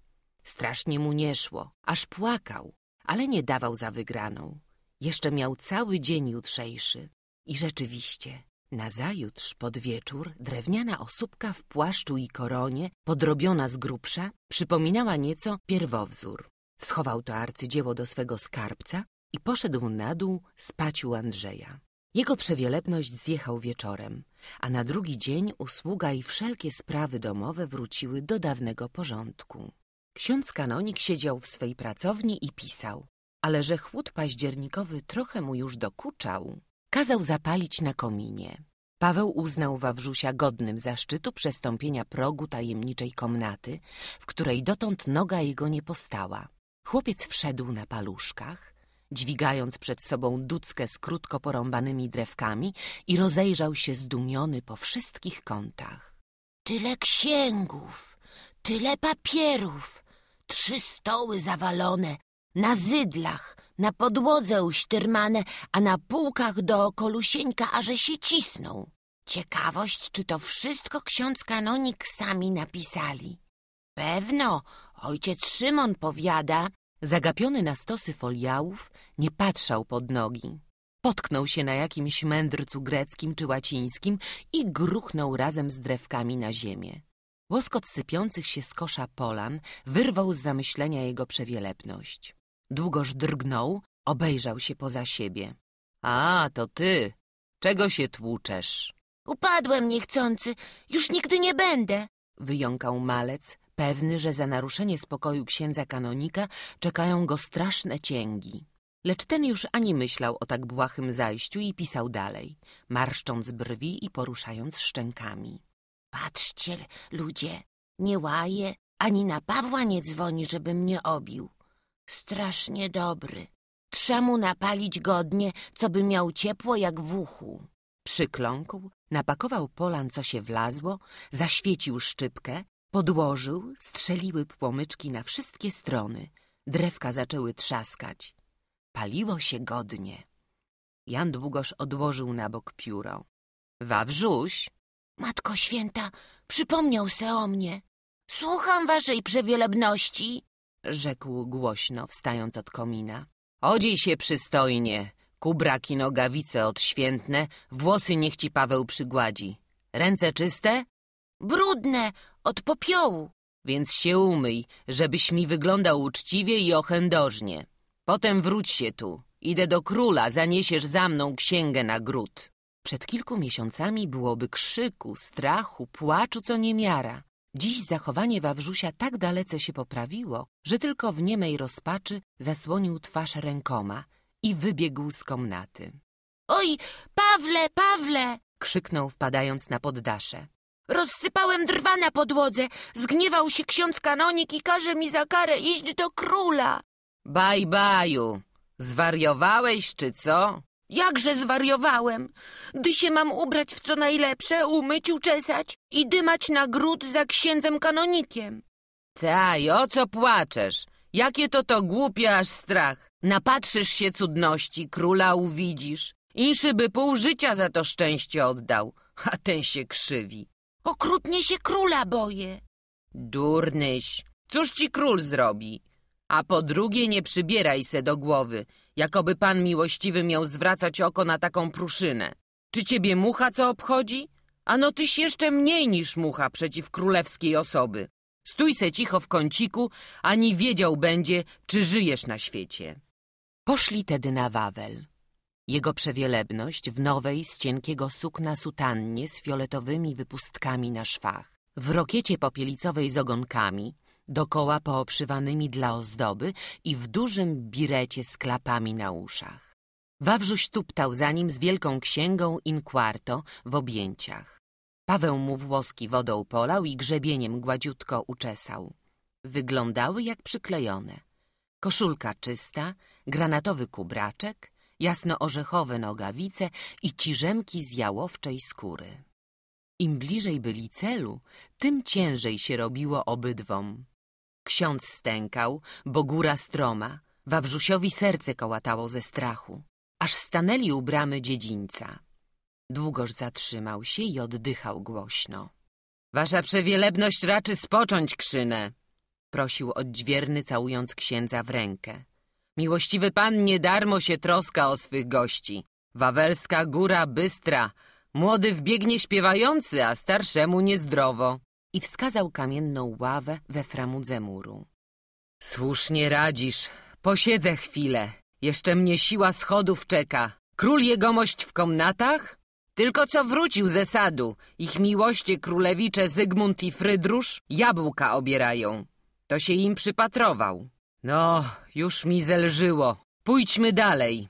Strasznie mu nie szło, aż płakał, ale nie dawał za wygraną. Jeszcze miał cały dzień jutrzejszy. I rzeczywiście, nazajutrz pod wieczór drewniana osóbka w płaszczu i koronie, podrobiona z grubsza, przypominała nieco pierwowzór. Schował to arcydzieło do swego skarbca i poszedł na dół spać u Andrzeja. Jego przewielebność zjechał wieczorem, a na drugi dzień usługa i wszelkie sprawy domowe wróciły do dawnego porządku. Ksiądz kanonik siedział w swej pracowni i pisał, ale że chłód październikowy trochę mu już dokuczał, kazał zapalić na kominie. Paweł uznał Wawrzusia godnym zaszczytu przestąpienia progu tajemniczej komnaty, w której dotąd noga jego nie postała. Chłopiec wszedł na paluszkach, dźwigając przed sobą duckę z krótko porąbanymi drewkami i rozejrzał się zdumiony po wszystkich kątach. Tyle księgów, Tyle papierów, trzy stoły zawalone, na zydlach, na podłodze uśtyrmane, a na półkach dookolusieńka, aże się cisną. Ciekawość, czy to wszystko ksiądz kanonik sami napisali. Pewno, ojciec Szymon powiada, zagapiony na stosy foliałów, nie patrzał pod nogi. Potknął się na jakimś mędrcu greckim czy łacińskim i gruchnął razem z drewkami na ziemię. Łoskot sypiących się z kosza polan wyrwał z zamyślenia jego przewielebność. Długoż drgnął, obejrzał się poza siebie. A, to ty! Czego się tłuczesz? Upadłem niechcący, już nigdy nie będę! Wyjąkał malec, pewny, że za naruszenie spokoju księdza kanonika czekają go straszne cięgi. Lecz ten już ani myślał o tak błahym zajściu i pisał dalej, marszcząc brwi i poruszając szczękami. Patrzcie, ludzie, nie łaje, ani na Pawła nie dzwoni, żeby mnie obił. Strasznie dobry. Trzemu napalić godnie, co by miał ciepło jak w uchu. Przykląkł, napakował polan, co się wlazło, zaświecił szczypkę, podłożył, strzeliły płomyczki na wszystkie strony. Drewka zaczęły trzaskać. Paliło się godnie. Jan Długosz odłożył na bok pióro. Wawrzuś, Matko Święta, przypomniał se o mnie. Słucham waszej przewielebności, rzekł głośno, wstając od komina. Odziej się przystojnie, kubraki nogawice odświętne, włosy niech ci Paweł przygładzi. Ręce czyste? Brudne, od popiołu. Więc się umyj, żebyś mi wyglądał uczciwie i ochędożnie. Potem wróć się tu. Idę do króla, zaniesiesz za mną księgę na gród. Przed kilku miesiącami byłoby krzyku, strachu, płaczu co niemiara. Dziś zachowanie Wawrzusia tak dalece się poprawiło, że tylko w niemej rozpaczy zasłonił twarz rękoma i wybiegł z komnaty. Oj, Pawle, Pawle! krzyknął wpadając na poddasze. Rozsypałem drwa na podłodze, zgniewał się ksiądz kanonik i każe mi za karę iść do króla. Baj, baju, zwariowałeś czy co? Jakże zwariowałem! Gdy się mam ubrać w co najlepsze, umyć, uczesać i dymać na gród za księdzem kanonikiem. Taj, o co płaczesz? Jakie to to głupie aż strach. Napatrzysz się cudności, króla uwidzisz. Inszy by pół życia za to szczęście oddał, a ten się krzywi. Okrutnie się króla boję. Durnyś, cóż ci król zrobi? A po drugie, nie przybieraj se do głowy, jakoby pan miłościwy miał zwracać oko na taką pruszynę. Czy ciebie mucha co obchodzi? Ano tyś jeszcze mniej niż mucha przeciw królewskiej osoby. Stój se cicho w kąciku, ani wiedział będzie, czy żyjesz na świecie. Poszli tedy na Wawel. Jego przewielebność w nowej z cienkiego sukna sutannie z fioletowymi wypustkami na szwach, w rokiecie popielicowej z ogonkami, dokoła pooprzywanymi dla ozdoby i w dużym birecie z klapami na uszach. Wawrzuś tuptał za nim z wielką księgą in quarto w objęciach. Paweł mu włoski wodą polał i grzebieniem gładziutko uczesał. Wyglądały jak przyklejone. Koszulka czysta, granatowy kubraczek, jasno-orzechowe nogawice i ciżemki z jałowczej skóry. Im bliżej byli celu, tym ciężej się robiło obydwom. Ksiądz stękał, bo góra stroma, Wawrzusiowi serce kołatało ze strachu, aż stanęli u bramy dziedzińca. Długoż zatrzymał się i oddychał głośno. Wasza przewielebność raczy spocząć krzynę, prosił odźwierny, całując księdza w rękę. Miłościwy pan nie darmo się troska o swych gości. Wawelska góra bystra, młody wbiegnie śpiewający, a starszemu niezdrowo i wskazał kamienną ławę we framudze muru. Słusznie radzisz. Posiedzę chwilę. Jeszcze mnie siła schodów czeka. Król jegomość w komnatach? Tylko co wrócił ze sadu. Ich miłoście królewicze Zygmunt i Frydrusz jabłka obierają. To się im przypatrował. No, już mi zelżyło. Pójdźmy dalej,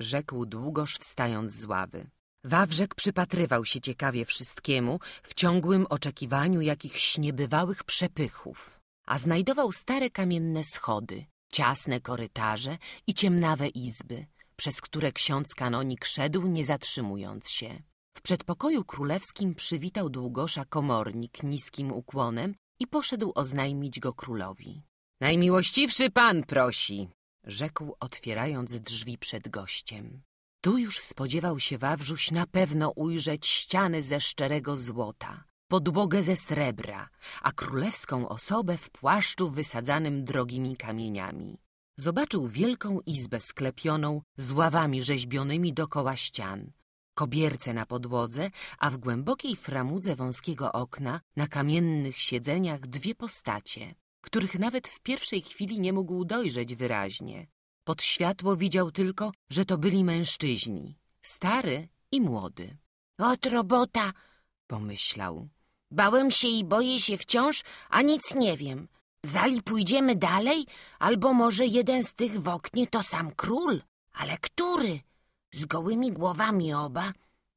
rzekł długoż wstając z ławy. Wawrzek przypatrywał się ciekawie wszystkiemu w ciągłym oczekiwaniu jakichś niebywałych przepychów, a znajdował stare kamienne schody, ciasne korytarze i ciemnawe izby, przez które ksiądz kanonik szedł, nie zatrzymując się. W przedpokoju królewskim przywitał Długosza komornik niskim ukłonem i poszedł oznajmić go królowi. Najmiłościwszy pan prosi, rzekł otwierając drzwi przed gościem. Tu już spodziewał się Wawrzuś na pewno ujrzeć ściany ze szczerego złota, podłogę ze srebra, a królewską osobę w płaszczu wysadzanym drogimi kamieniami. Zobaczył wielką izbę sklepioną z ławami rzeźbionymi dokoła ścian, kobierce na podłodze, a w głębokiej framudze wąskiego okna na kamiennych siedzeniach dwie postacie, których nawet w pierwszej chwili nie mógł dojrzeć wyraźnie, pod światło widział tylko, że to byli mężczyźni, stary i młody. Ot robota, pomyślał. Bałem się i boję się wciąż, a nic nie wiem. Zali pójdziemy dalej, albo może jeden z tych w oknie to sam król. Ale który? Z gołymi głowami oba.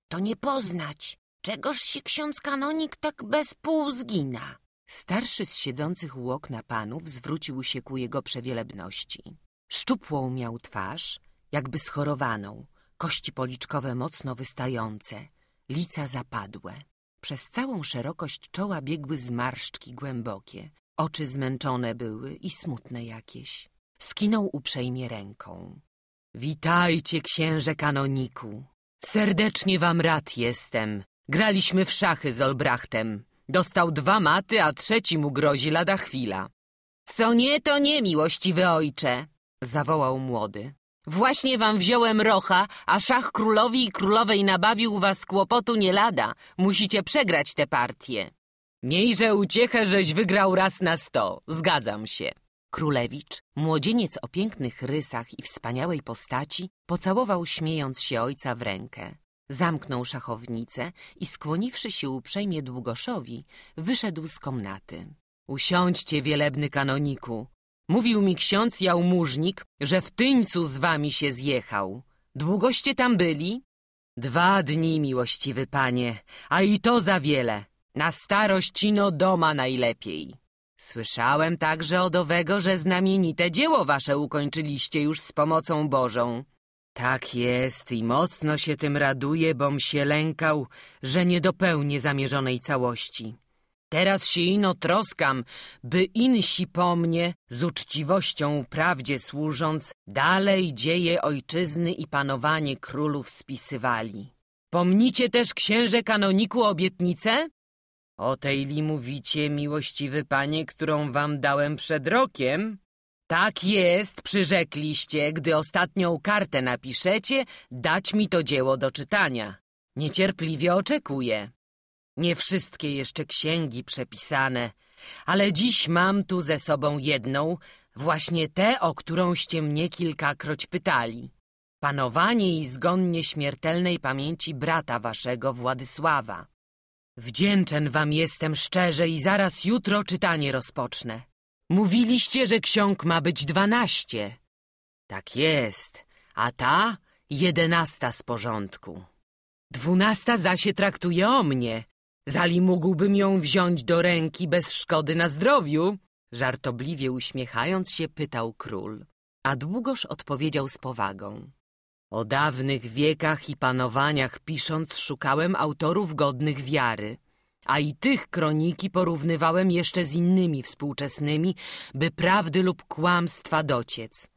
To nie poznać. Czegoż się ksiądz kanonik tak bez pół zgina? Starszy z siedzących u okna panów zwrócił się ku jego przewielebności. Szczupłą miał twarz, jakby schorowaną, kości policzkowe mocno wystające, lica zapadłe. Przez całą szerokość czoła biegły zmarszczki głębokie. Oczy zmęczone były i smutne jakieś. Skinął uprzejmie ręką. Witajcie, księże kanoniku. Serdecznie wam rad jestem. Graliśmy w szachy z Olbrachtem. Dostał dwa maty, a trzeci mu grozi lada chwila. Co nie, to nie, miłościwy ojcze zawołał młody. Właśnie wam wziąłem rocha, a szach królowi i królowej nabawił was kłopotu nie lada. Musicie przegrać tę partię. Miejże uciechę, żeś wygrał raz na sto. Zgadzam się. Królewicz, młodzieniec o pięknych rysach i wspaniałej postaci, pocałował śmiejąc się ojca w rękę. Zamknął szachownicę i skłoniwszy się uprzejmie Długoszowi, wyszedł z komnaty. Usiądźcie, wielebny kanoniku, Mówił mi ksiądz jałmużnik, że w tyńcu z wami się zjechał. Długoście tam byli? Dwa dni, miłościwy panie, a i to za wiele. Na starość ino doma najlepiej. Słyszałem także od owego, że znamienite dzieło wasze ukończyliście już z pomocą Bożą. Tak jest i mocno się tym raduję, bom się lękał, że nie dopełnię zamierzonej całości. Teraz się ino troskam, by insi po mnie, z uczciwością prawdzie służąc, dalej dzieje ojczyzny i panowanie królów spisywali. Pomnicie też, księże kanoniku, obietnicę? O tej li mówicie, miłościwy panie, którą wam dałem przed rokiem? Tak jest, przyrzekliście, gdy ostatnią kartę napiszecie, dać mi to dzieło do czytania. Niecierpliwie oczekuję. Nie wszystkie jeszcze księgi przepisane, ale dziś mam tu ze sobą jedną, właśnie tę, o którąście mnie kilkakroć pytali. Panowanie i zgon nieśmiertelnej pamięci brata waszego Władysława. Wdzięczen wam jestem szczerze i zaraz jutro czytanie rozpocznę. Mówiliście, że ksiąg ma być dwanaście. Tak jest, a ta jedenasta z porządku. Dwunasta zaś się traktuje o mnie, Zali mógłbym ją wziąć do ręki bez szkody na zdrowiu? Żartobliwie uśmiechając się pytał król, a długoż odpowiedział z powagą. O dawnych wiekach i panowaniach pisząc szukałem autorów godnych wiary, a i tych kroniki porównywałem jeszcze z innymi współczesnymi, by prawdy lub kłamstwa dociec.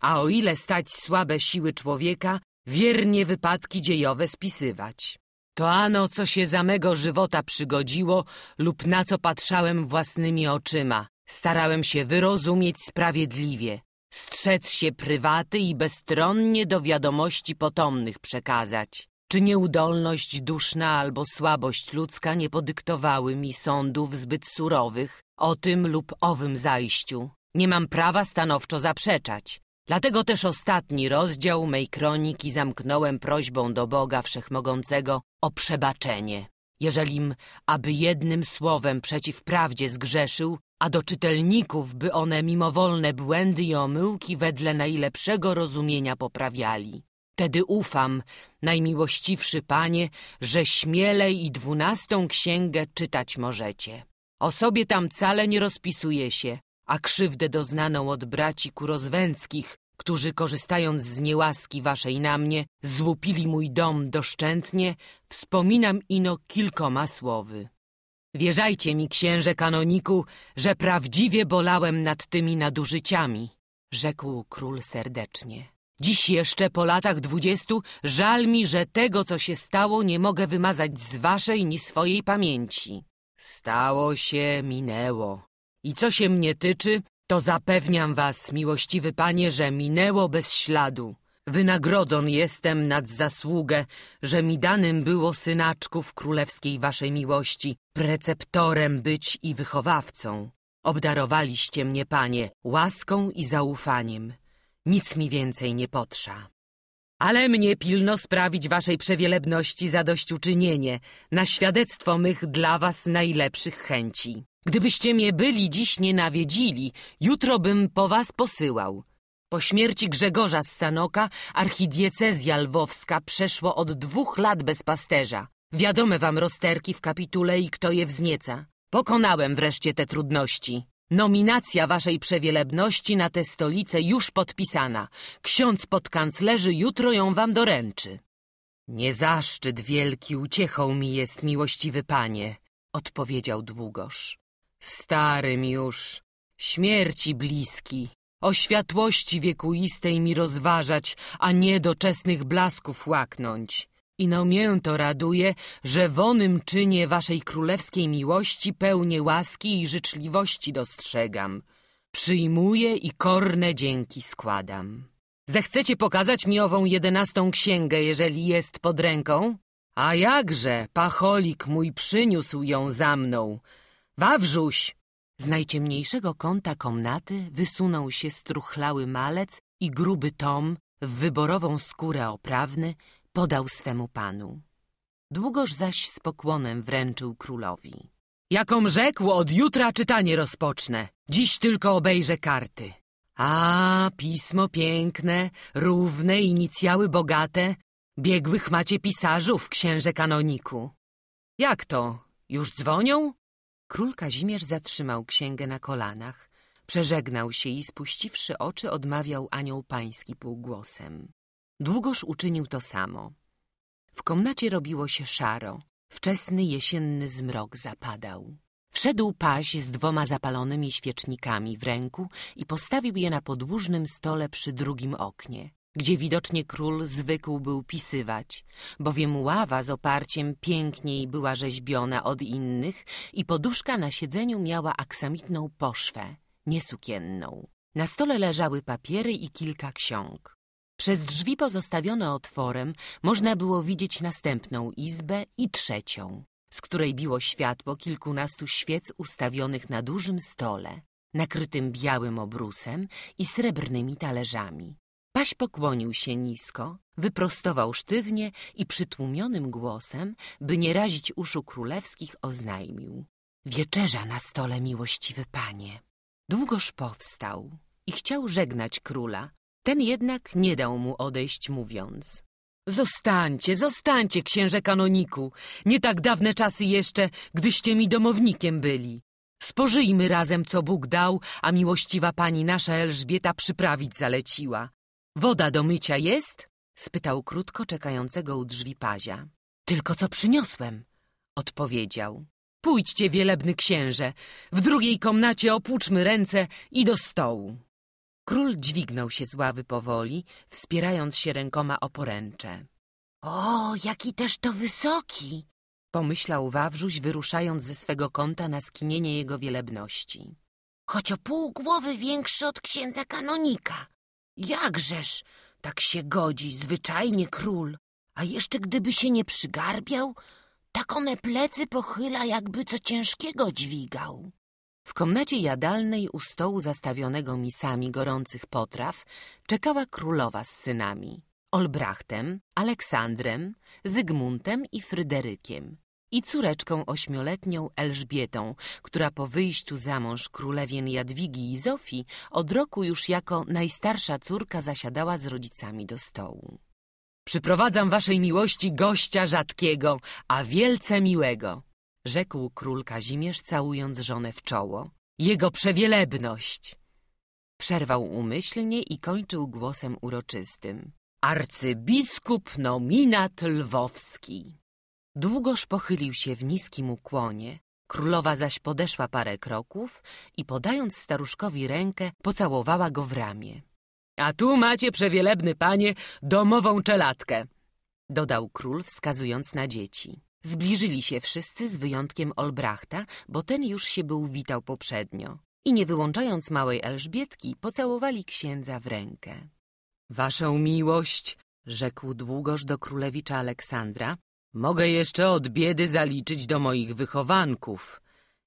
A o ile stać słabe siły człowieka, wiernie wypadki dziejowe spisywać. To ano, co się za mego żywota przygodziło lub na co patrzałem własnymi oczyma. Starałem się wyrozumieć sprawiedliwie, strzec się prywaty i bezstronnie do wiadomości potomnych przekazać. Czy nieudolność duszna albo słabość ludzka nie podyktowały mi sądów zbyt surowych o tym lub owym zajściu? Nie mam prawa stanowczo zaprzeczać. Dlatego też ostatni rozdział mej kroniki zamknąłem prośbą do Boga Wszechmogącego o przebaczenie. Jeżelim, aby jednym słowem przeciw prawdzie zgrzeszył, a do czytelników, by one mimowolne błędy i omyłki wedle najlepszego rozumienia poprawiali. Tedy ufam, najmiłościwszy Panie, że śmielej i dwunastą księgę czytać możecie. O sobie tam wcale nie rozpisuje się, a krzywdę doznaną od braci rozwęckich, którzy korzystając z niełaski waszej na mnie, złupili mój dom doszczętnie, wspominam ino kilkoma słowy. Wierzajcie mi, księże kanoniku, że prawdziwie bolałem nad tymi nadużyciami, rzekł król serdecznie. Dziś jeszcze po latach dwudziestu żal mi, że tego, co się stało, nie mogę wymazać z waszej ni swojej pamięci. Stało się, minęło, i co się mnie tyczy, to zapewniam was, miłościwy panie, że minęło bez śladu. Wynagrodzon jestem nad zasługę, że mi danym było synaczków królewskiej waszej miłości, preceptorem być i wychowawcą. Obdarowaliście mnie, panie, łaską i zaufaniem. Nic mi więcej nie potrza. Ale mnie pilno sprawić waszej przewielebności zadośćuczynienie, na świadectwo mych dla was najlepszych chęci. Gdybyście mnie byli dziś nie nawiedzili, jutro bym po was posyłał. Po śmierci Grzegorza z Sanoka archidiecezja lwowska przeszło od dwóch lat bez pasterza. Wiadome wam rozterki w kapitule i kto je wznieca. Pokonałem wreszcie te trudności. Nominacja waszej przewielebności na tę stolicę już podpisana. Ksiądz podkanclerzy jutro ją wam doręczy. Nie zaszczyt wielki uciechą mi jest, miłościwy panie, odpowiedział długoż. Starym już, śmierci bliski, o światłości wiekuistej mi rozważać, a nie doczesnych blasków łaknąć. I na mię to raduje, że wonym czynie waszej królewskiej miłości pełnię łaski i życzliwości dostrzegam. Przyjmuję i korne dzięki składam. Zechcecie pokazać mi ową jedenastą księgę, jeżeli jest pod ręką? A jakże, pacholik mój przyniósł ją za mną, Wawrzuś! Z najciemniejszego kąta komnaty wysunął się struchlały malec i gruby tom w wyborową skórę oprawny podał swemu panu. Długoż zaś z pokłonem wręczył królowi. Jakom rzekł, od jutra czytanie rozpocznę. Dziś tylko obejrzę karty. A, pismo piękne, równe, inicjały bogate. Biegłych macie pisarzów, księże kanoniku. Jak to? Już dzwonią? Król Kazimierz zatrzymał księgę na kolanach, przeżegnał się i spuściwszy oczy odmawiał anioł pański półgłosem. Długoż uczynił to samo. W komnacie robiło się szaro, wczesny jesienny zmrok zapadał. Wszedł paś z dwoma zapalonymi świecznikami w ręku i postawił je na podłużnym stole przy drugim oknie gdzie widocznie król zwykł był pisywać, bowiem ława z oparciem piękniej była rzeźbiona od innych i poduszka na siedzeniu miała aksamitną poszwę, niesukienną. Na stole leżały papiery i kilka ksiąg. Przez drzwi pozostawione otworem można było widzieć następną izbę i trzecią, z której biło światło kilkunastu świec ustawionych na dużym stole, nakrytym białym obrusem i srebrnymi talerzami. Paś pokłonił się nisko, wyprostował sztywnie i przytłumionym głosem, by nie razić uszu królewskich, oznajmił. Wieczerza na stole, miłościwy panie. Długoż powstał i chciał żegnać króla. Ten jednak nie dał mu odejść, mówiąc. Zostańcie, zostańcie, księże kanoniku. Nie tak dawne czasy jeszcze, gdyście mi domownikiem byli. Spożyjmy razem, co Bóg dał, a miłościwa pani nasza Elżbieta przyprawić zaleciła. Woda do mycia jest? spytał krótko czekającego u drzwi Pazia. Tylko co przyniosłem, odpowiedział. Pójdźcie, wielebny księże, w drugiej komnacie opłuczmy ręce i do stołu. Król dźwignął się z ławy powoli, wspierając się rękoma o poręcze. O, jaki też to wysoki! pomyślał Wawrzuś, wyruszając ze swego kąta na skinienie jego wielebności. Choć o pół głowy większy od księdza kanonika, Jakżeż tak się godzi, zwyczajnie król. A jeszcze gdyby się nie przygarbiał, tak one plecy pochyla, jakby co ciężkiego dźwigał. W komnacie jadalnej u stołu zastawionego misami gorących potraw czekała królowa z synami. Olbrachtem, Aleksandrem, Zygmuntem i Fryderykiem i córeczką ośmioletnią Elżbietą, która po wyjściu za mąż królewien Jadwigi i Zofii od roku już jako najstarsza córka zasiadała z rodzicami do stołu. Przyprowadzam waszej miłości gościa rzadkiego, a wielce miłego, rzekł król Kazimierz, całując żonę w czoło. Jego przewielebność! Przerwał umyślnie i kończył głosem uroczystym. Arcybiskup nominat lwowski. Długoż pochylił się w niskim ukłonie, królowa zaś podeszła parę kroków i podając staruszkowi rękę, pocałowała go w ramię. A tu macie, przewielebny panie, domową czeladkę, dodał król, wskazując na dzieci. Zbliżyli się wszyscy z wyjątkiem Olbrachta, bo ten już się był witał poprzednio. I nie wyłączając małej Elżbietki, pocałowali księdza w rękę. Waszą miłość, rzekł długoż do królewicza Aleksandra, Mogę jeszcze od biedy zaliczyć do moich wychowanków.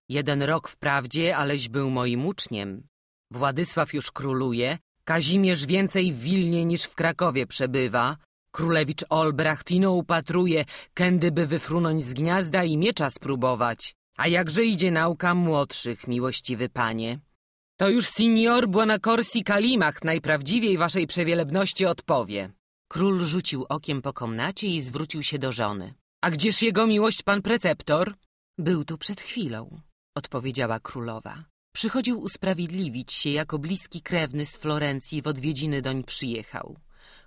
Jeden rok wprawdzie, aleś był moim uczniem. Władysław już króluje, Kazimierz więcej w Wilnie niż w Krakowie przebywa. Królewicz Olbracht ino upatruje, kędyby wyfrunąć z gniazda i miecza spróbować. A jakże idzie nauka młodszych, miłościwy panie? To już senior Buonacorsi Kalimach najprawdziwiej waszej przewielebności odpowie. Król rzucił okiem po komnacie i zwrócił się do żony. A gdzież jego miłość pan preceptor? Był tu przed chwilą, odpowiedziała królowa. Przychodził usprawiedliwić się, jako bliski krewny z Florencji w odwiedziny doń przyjechał.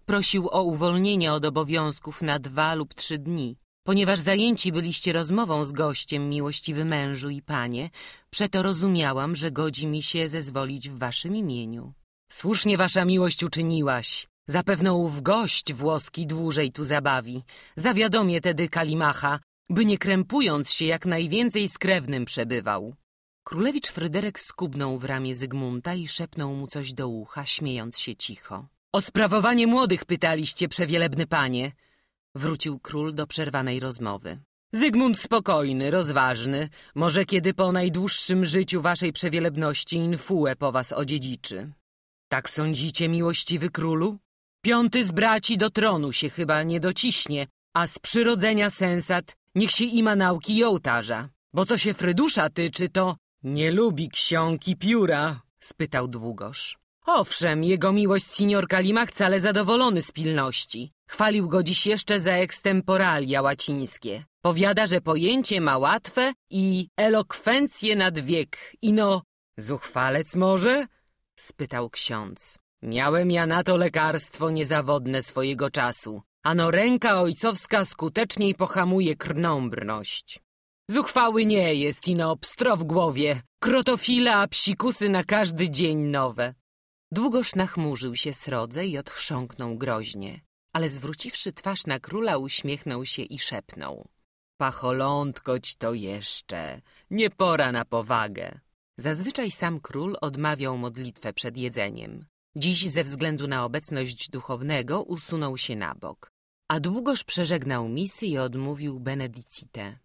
Prosił o uwolnienie od obowiązków na dwa lub trzy dni. Ponieważ zajęci byliście rozmową z gościem, miłościwy mężu i panie, przeto rozumiałam, że godzi mi się zezwolić w waszym imieniu. Słusznie wasza miłość uczyniłaś, Zapewne ów gość włoski dłużej tu zabawi. Zawiadomię tedy Kalimacha, by nie krępując się jak najwięcej z krewnym przebywał. Królewicz Fryderyk skubnął w ramię Zygmunta i szepnął mu coś do ucha, śmiejąc się cicho. O sprawowanie młodych pytaliście, przewielebny panie. Wrócił król do przerwanej rozmowy. Zygmunt spokojny, rozważny, może kiedy po najdłuższym życiu waszej przewielebności infułę po was odziedziczy. Tak sądzicie, miłościwy królu? Piąty z braci do tronu się chyba nie dociśnie, a z przyrodzenia sensat niech się ima nauki i ołtarza. Bo co się Frydusza tyczy, to nie lubi ksiąg i pióra, spytał długoż. Owszem, jego miłość senior Kalima wcale zadowolony z pilności. Chwalił go dziś jeszcze za ekstemporalia łacińskie. Powiada, że pojęcie ma łatwe i elokwencję nad wiek. Ino, zuchwalec może? spytał ksiądz. Miałem ja na to lekarstwo niezawodne swojego czasu. Ano ręka ojcowska skuteczniej pohamuje krnąbrność. Zuchwały nie jest ino pstro w głowie, krotofila, a psikusy na każdy dzień nowe. Długoż nachmurzył się srodze i odchrząknął groźnie, ale zwróciwszy twarz na króla uśmiechnął się i szepnął. Pacholątkoć to jeszcze, nie pora na powagę. Zazwyczaj sam król odmawiał modlitwę przed jedzeniem. Dziś ze względu na obecność duchownego usunął się na bok, a długoż przeżegnał misy i odmówił benedicite.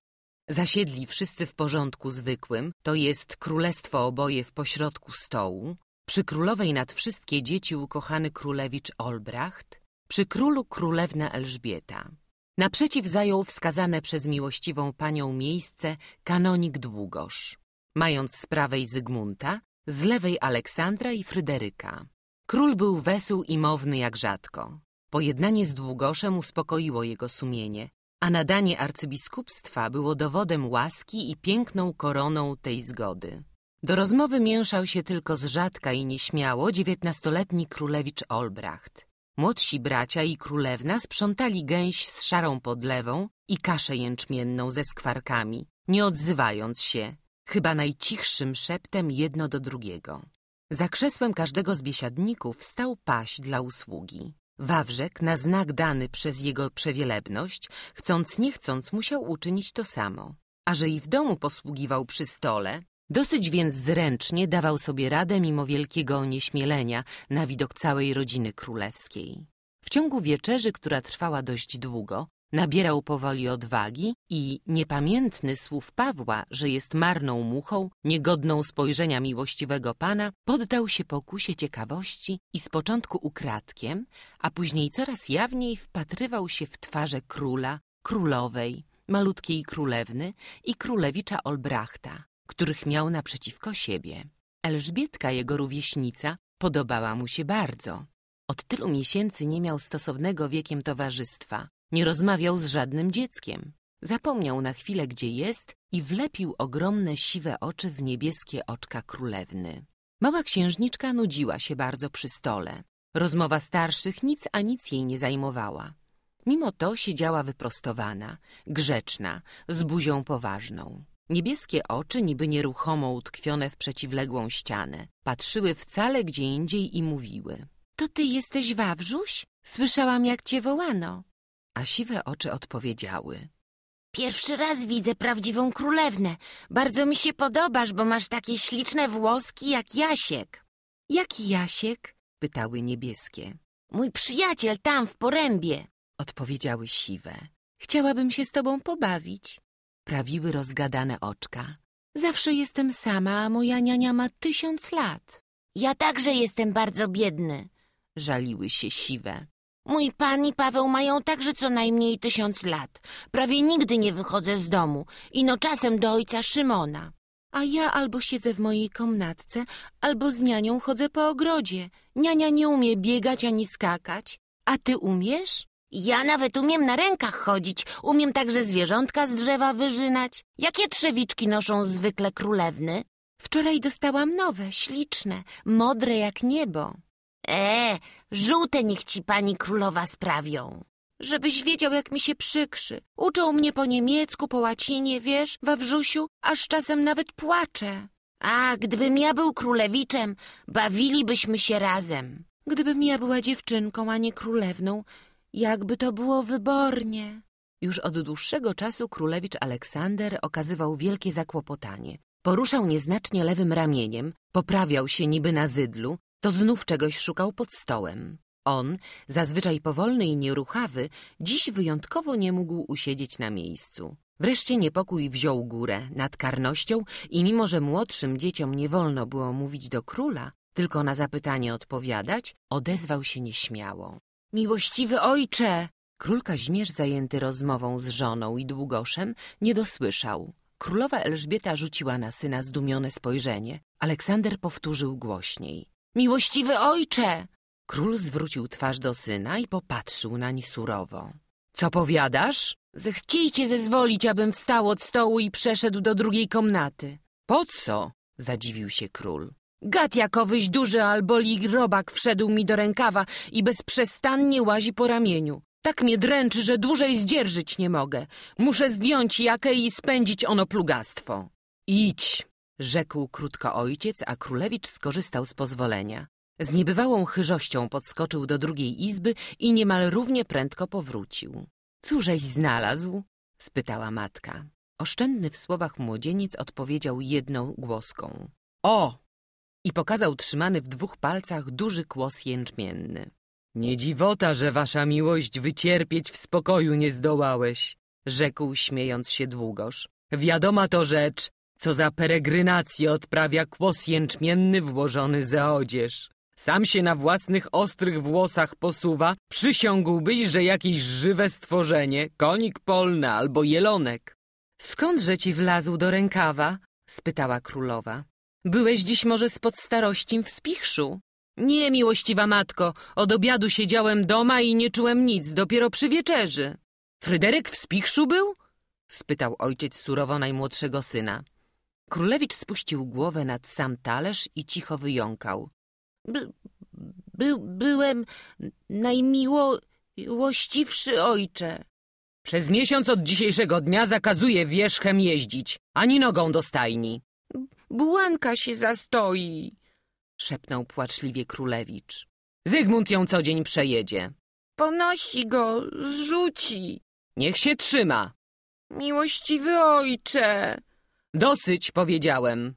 Zasiedli wszyscy w porządku zwykłym, to jest królestwo oboje w pośrodku stołu, przy królowej nad wszystkie dzieci ukochany królewicz Olbracht, przy królu królewna Elżbieta. Naprzeciw zajął wskazane przez miłościwą panią miejsce kanonik długoż, mając z prawej Zygmunta, z lewej Aleksandra i Fryderyka. Król był wesół i mowny jak rzadko. Pojednanie z Długoszem uspokoiło jego sumienie, a nadanie arcybiskupstwa było dowodem łaski i piękną koroną tej zgody. Do rozmowy mięszał się tylko z rzadka i nieśmiało dziewiętnastoletni królewicz Olbracht. Młodsi bracia i królewna sprzątali gęś z szarą podlewą i kaszę jęczmienną ze skwarkami, nie odzywając się, chyba najcichszym szeptem jedno do drugiego. Za krzesłem każdego z biesiadników stał paś dla usługi. Wawrzek, na znak dany przez jego przewielebność, chcąc nie chcąc musiał uczynić to samo. A że i w domu posługiwał przy stole, dosyć więc zręcznie dawał sobie radę mimo wielkiego onieśmielenia na widok całej rodziny królewskiej. W ciągu wieczerzy, która trwała dość długo, Nabierał powoli odwagi i, niepamiętny słów Pawła, że jest marną muchą, niegodną spojrzenia miłościwego Pana, poddał się pokusie ciekawości i z początku ukradkiem, a później coraz jawniej wpatrywał się w twarze króla, królowej, malutkiej królewny i królewicza Olbrachta, których miał naprzeciwko siebie. Elżbietka, jego rówieśnica, podobała mu się bardzo. Od tylu miesięcy nie miał stosownego wiekiem towarzystwa, nie rozmawiał z żadnym dzieckiem. Zapomniał na chwilę, gdzie jest i wlepił ogromne siwe oczy w niebieskie oczka królewny. Mała księżniczka nudziła się bardzo przy stole. Rozmowa starszych nic a nic jej nie zajmowała. Mimo to siedziała wyprostowana, grzeczna, z buzią poważną. Niebieskie oczy, niby nieruchomo utkwione w przeciwległą ścianę, patrzyły wcale gdzie indziej i mówiły. To ty jesteś Wawrzuś? Słyszałam, jak cię wołano. A siwe oczy odpowiedziały. Pierwszy raz widzę prawdziwą królewnę. Bardzo mi się podobasz, bo masz takie śliczne włoski jak Jasiek. Jaki Jasiek? pytały niebieskie. Mój przyjaciel tam w porębie, odpowiedziały siwe. Chciałabym się z tobą pobawić, prawiły rozgadane oczka. Zawsze jestem sama, a moja niania ma tysiąc lat. Ja także jestem bardzo biedny, żaliły się siwe. Mój pan i Paweł mają także co najmniej tysiąc lat. Prawie nigdy nie wychodzę z domu, ino czasem do ojca Szymona. A ja albo siedzę w mojej komnatce, albo z nianią chodzę po ogrodzie. Niania nie umie biegać ani skakać. A ty umiesz? Ja nawet umiem na rękach chodzić. Umiem także zwierzątka z drzewa wyżynać. Jakie trzewiczki noszą zwykle królewny? Wczoraj dostałam nowe, śliczne, modre jak niebo. E, żółte niech ci pani królowa sprawią. Żebyś wiedział, jak mi się przykrzy. Uczą mnie po niemiecku, po łacinie, wiesz, Wawrzusiu, aż czasem nawet płaczę. A, gdybym ja był królewiczem, bawilibyśmy się razem. Gdybym ja była dziewczynką, a nie królewną, jakby to było wybornie. Już od dłuższego czasu królewicz Aleksander okazywał wielkie zakłopotanie. Poruszał nieznacznie lewym ramieniem, poprawiał się niby na zydlu, to znów czegoś szukał pod stołem. On, zazwyczaj powolny i nieruchawy, dziś wyjątkowo nie mógł usiedzieć na miejscu. Wreszcie niepokój wziął górę nad karnością i mimo, że młodszym dzieciom nie wolno było mówić do króla, tylko na zapytanie odpowiadać, odezwał się nieśmiało. Miłościwy ojcze! Król Kazimierz, zajęty rozmową z żoną i długoszem, nie dosłyszał. Królowa Elżbieta rzuciła na syna zdumione spojrzenie. Aleksander powtórzył głośniej. Miłościwy ojcze! Król zwrócił twarz do syna i popatrzył nań surowo. Co powiadasz? Zechcijcie zezwolić, abym wstał od stołu i przeszedł do drugiej komnaty. Po co? Zadziwił się król. Gad jakowyś duży alboli robak wszedł mi do rękawa i bezprzestannie łazi po ramieniu. Tak mnie dręczy, że dłużej zdzierżyć nie mogę. Muszę zdjąć jakę i spędzić ono plugastwo. Idź, Rzekł krótko ojciec, a królewicz skorzystał z pozwolenia. Z niebywałą chyżością podskoczył do drugiej izby i niemal równie prędko powrócił. Cóżeś znalazł? spytała matka. Oszczędny w słowach młodzieniec odpowiedział jedną głoską. O! I pokazał trzymany w dwóch palcach duży kłos jęczmienny. Nie dziwota, że wasza miłość wycierpieć w spokoju nie zdołałeś, rzekł śmiejąc się długoż. Wiadoma to rzecz, co za peregrynację odprawia kłos jęczmienny włożony ze odzież. Sam się na własnych ostrych włosach posuwa, przysiągłbyś, że jakieś żywe stworzenie, konik polny albo jelonek. Skądże ci wlazł do rękawa? spytała królowa. Byłeś dziś może spod starościm w spichrzu? Nie, miłościwa matko, od obiadu siedziałem doma i nie czułem nic, dopiero przy wieczerzy. Fryderyk w spichrzu był? spytał ojciec surowo najmłodszego syna. Królewicz spuścił głowę nad sam talerz i cicho wyjąkał. By, by, byłem najmiłościwszy ojcze. Przez miesiąc od dzisiejszego dnia zakazuję wierzchem jeździć, ani nogą do stajni. Błanka się zastoi, szepnął płaczliwie królewicz. Zygmunt ją co dzień przejedzie. Ponosi go, zrzuci. Niech się trzyma. Miłościwy ojcze. Dosyć, powiedziałem.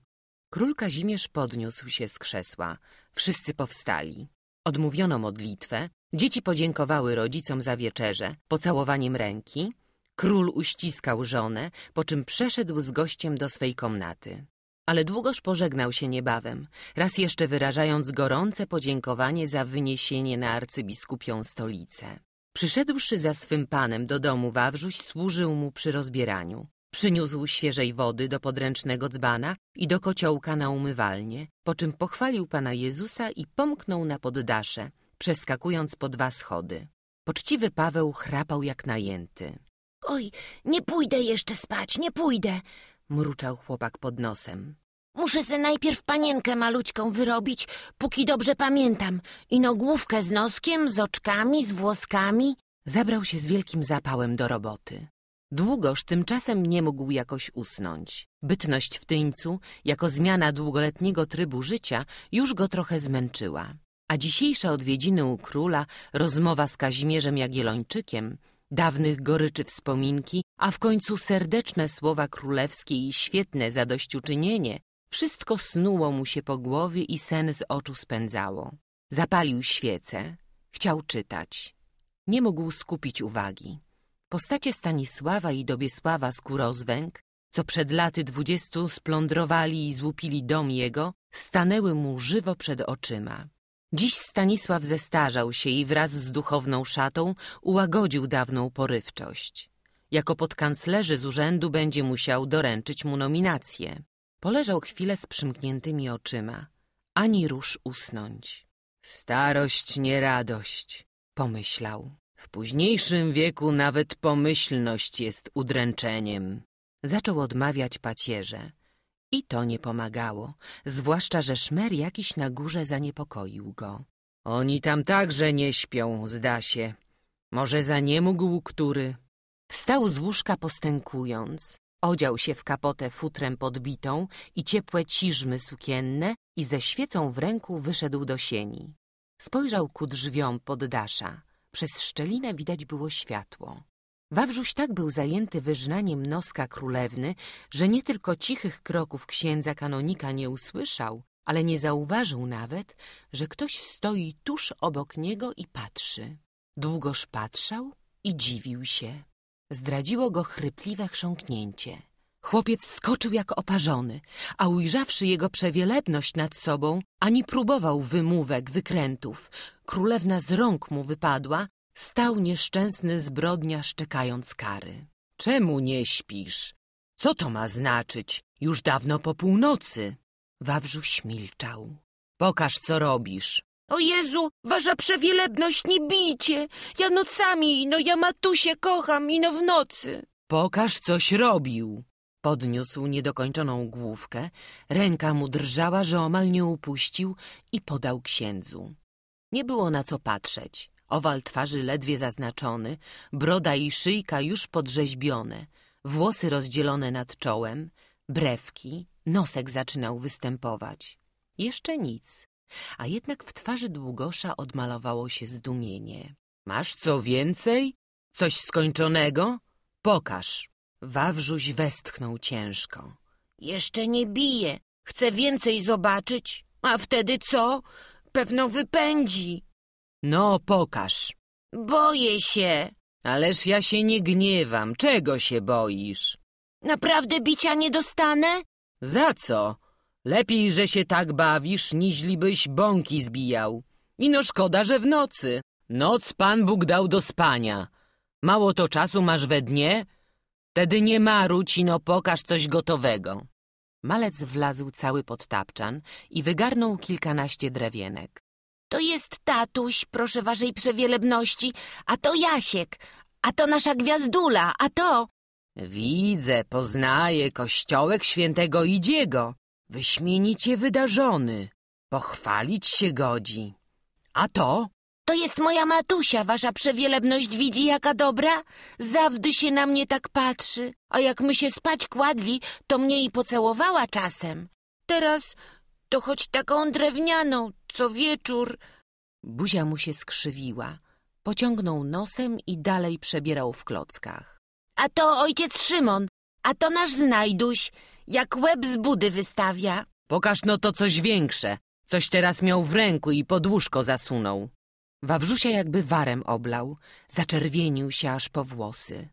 Król Kazimierz podniósł się z krzesła. Wszyscy powstali. Odmówiono modlitwę. Dzieci podziękowały rodzicom za wieczerze, pocałowaniem ręki. Król uściskał żonę, po czym przeszedł z gościem do swej komnaty. Ale długoż pożegnał się niebawem, raz jeszcze wyrażając gorące podziękowanie za wyniesienie na arcybiskupią stolicę. Przyszedłszy za swym panem do domu Wawrzuś, służył mu przy rozbieraniu. Przyniósł świeżej wody do podręcznego dzbana i do kociołka na umywalnie, po czym pochwalił Pana Jezusa i pomknął na poddasze, przeskakując po dwa schody. Poczciwy Paweł chrapał jak najęty. Oj, nie pójdę jeszcze spać, nie pójdę, mruczał chłopak pod nosem. Muszę se najpierw panienkę malućką wyrobić, póki dobrze pamiętam. I główkę z noskiem, z oczkami, z włoskami. Zabrał się z wielkim zapałem do roboty. Długoż tymczasem nie mógł jakoś usnąć. Bytność w tyńcu, jako zmiana długoletniego trybu życia, już go trochę zmęczyła. A dzisiejsze odwiedziny u króla, rozmowa z Kazimierzem Jagiellończykiem, dawnych goryczy wspominki, a w końcu serdeczne słowa królewskie i świetne zadośćuczynienie, wszystko snuło mu się po głowie i sen z oczu spędzało. Zapalił świecę, chciał czytać. Nie mógł skupić uwagi. Postacie Stanisława i Dobiesława z Kurozwęg, co przed laty dwudziestu splądrowali i złupili dom jego, stanęły mu żywo przed oczyma. Dziś Stanisław zestarzał się i wraz z duchowną szatą ułagodził dawną porywczość. Jako podkanclerzy z urzędu będzie musiał doręczyć mu nominację. Poleżał chwilę z przymkniętymi oczyma. Ani rusz usnąć. Starość nie radość, pomyślał. W późniejszym wieku nawet pomyślność jest udręczeniem. Zaczął odmawiać pacierze. I to nie pomagało, zwłaszcza, że szmer jakiś na górze zaniepokoił go. Oni tam także nie śpią, zda się. Może za nie mógł który? Wstał z łóżka postękując. Odział się w kapotę futrem podbitą i ciepłe ciżmy sukienne i ze świecą w ręku wyszedł do sieni. Spojrzał ku drzwiom poddasza. Przez szczelinę widać było światło. Wawrzuś tak był zajęty wyżnaniem noska królewny, że nie tylko cichych kroków księdza kanonika nie usłyszał, ale nie zauważył nawet, że ktoś stoi tuż obok niego i patrzy. Długoż patrzał i dziwił się. Zdradziło go chrypliwe chrząknięcie. Chłopiec skoczył jak oparzony, a ujrzawszy jego przewielebność nad sobą, ani próbował wymówek, wykrętów. Królewna z rąk mu wypadła, stał nieszczęsny zbrodnia, szczekając kary. Czemu nie śpisz? Co to ma znaczyć? Już dawno po północy. Wawrzuś milczał. Pokaż, co robisz. O Jezu, wasza przewielebność, nie bijcie! Ja nocami, no ja matusie kocham, ino w nocy. Pokaż, coś robił. Podniósł niedokończoną główkę, ręka mu drżała, że omal nie upuścił i podał księdzu. Nie było na co patrzeć. Owal twarzy ledwie zaznaczony, broda i szyjka już podrzeźbione, włosy rozdzielone nad czołem, brewki, nosek zaczynał występować. Jeszcze nic, a jednak w twarzy Długosza odmalowało się zdumienie. Masz co więcej? Coś skończonego? Pokaż. Wawrzuś westchnął ciężko. Jeszcze nie bije. Chce więcej zobaczyć. A wtedy co? Pewno wypędzi. No, pokaż. Boję się. Ależ ja się nie gniewam. Czego się boisz? Naprawdę bicia nie dostanę? Za co? Lepiej, że się tak bawisz, niźlibyś bąki zbijał. Ino szkoda, że w nocy. Noc Pan Bóg dał do spania. Mało to czasu masz we dnie? Tedy nie maruć, no pokaż coś gotowego. Malec wlazł cały pod tapczan i wygarnął kilkanaście drewienek. To jest tatuś, proszę waszej przewielebności, a to Jasiek, a to nasza gwiazdula, a to... Widzę, poznaję kościołek świętego Idziego, wyśmienicie wydarzony, pochwalić się godzi. A to? To jest moja matusia, wasza przewielebność widzi jaka dobra? Zawdy się na mnie tak patrzy, a jak my się spać kładli, to mnie i pocałowała czasem. Teraz to choć taką drewnianą, co wieczór... Buzia mu się skrzywiła. Pociągnął nosem i dalej przebierał w klockach. A to ojciec Szymon, a to nasz znajduś, jak łeb z budy wystawia. Pokaż no to coś większe. Coś teraz miał w ręku i pod łóżko zasunął. Wawrzusia jakby warem oblał, zaczerwienił się aż po włosy.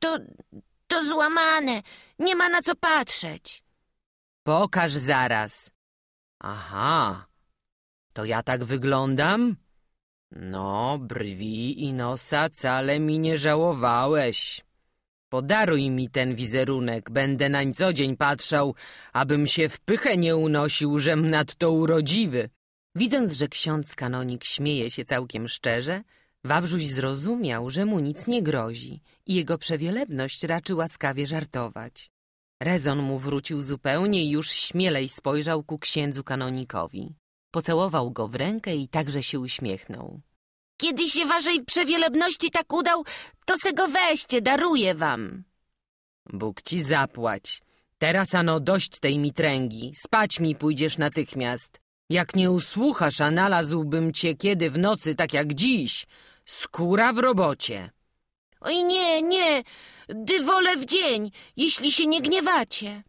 To, to złamane, nie ma na co patrzeć. Pokaż zaraz. Aha, to ja tak wyglądam? No, brwi i nosa wcale mi nie żałowałeś. Podaruj mi ten wizerunek, będę nań co dzień patrzał, abym się w pychę nie unosił, żem nadto urodziwy. Widząc, że ksiądz kanonik śmieje się całkiem szczerze, Wawrzuś zrozumiał, że mu nic nie grozi i jego przewielebność raczy łaskawie żartować. Rezon mu wrócił zupełnie i już śmielej spojrzał ku księdzu kanonikowi. Pocałował go w rękę i także się uśmiechnął. Kiedy się waszej przewielebności tak udał, to se go weźcie, daruję wam. Bóg ci zapłać. Teraz ano dość tej mitręgi. Spać mi pójdziesz natychmiast. Jak nie usłuchasz, a nalazłbym cię kiedy w nocy, tak jak dziś. Skóra w robocie. Oj nie, nie, dy wolę w dzień, jeśli się nie gniewacie.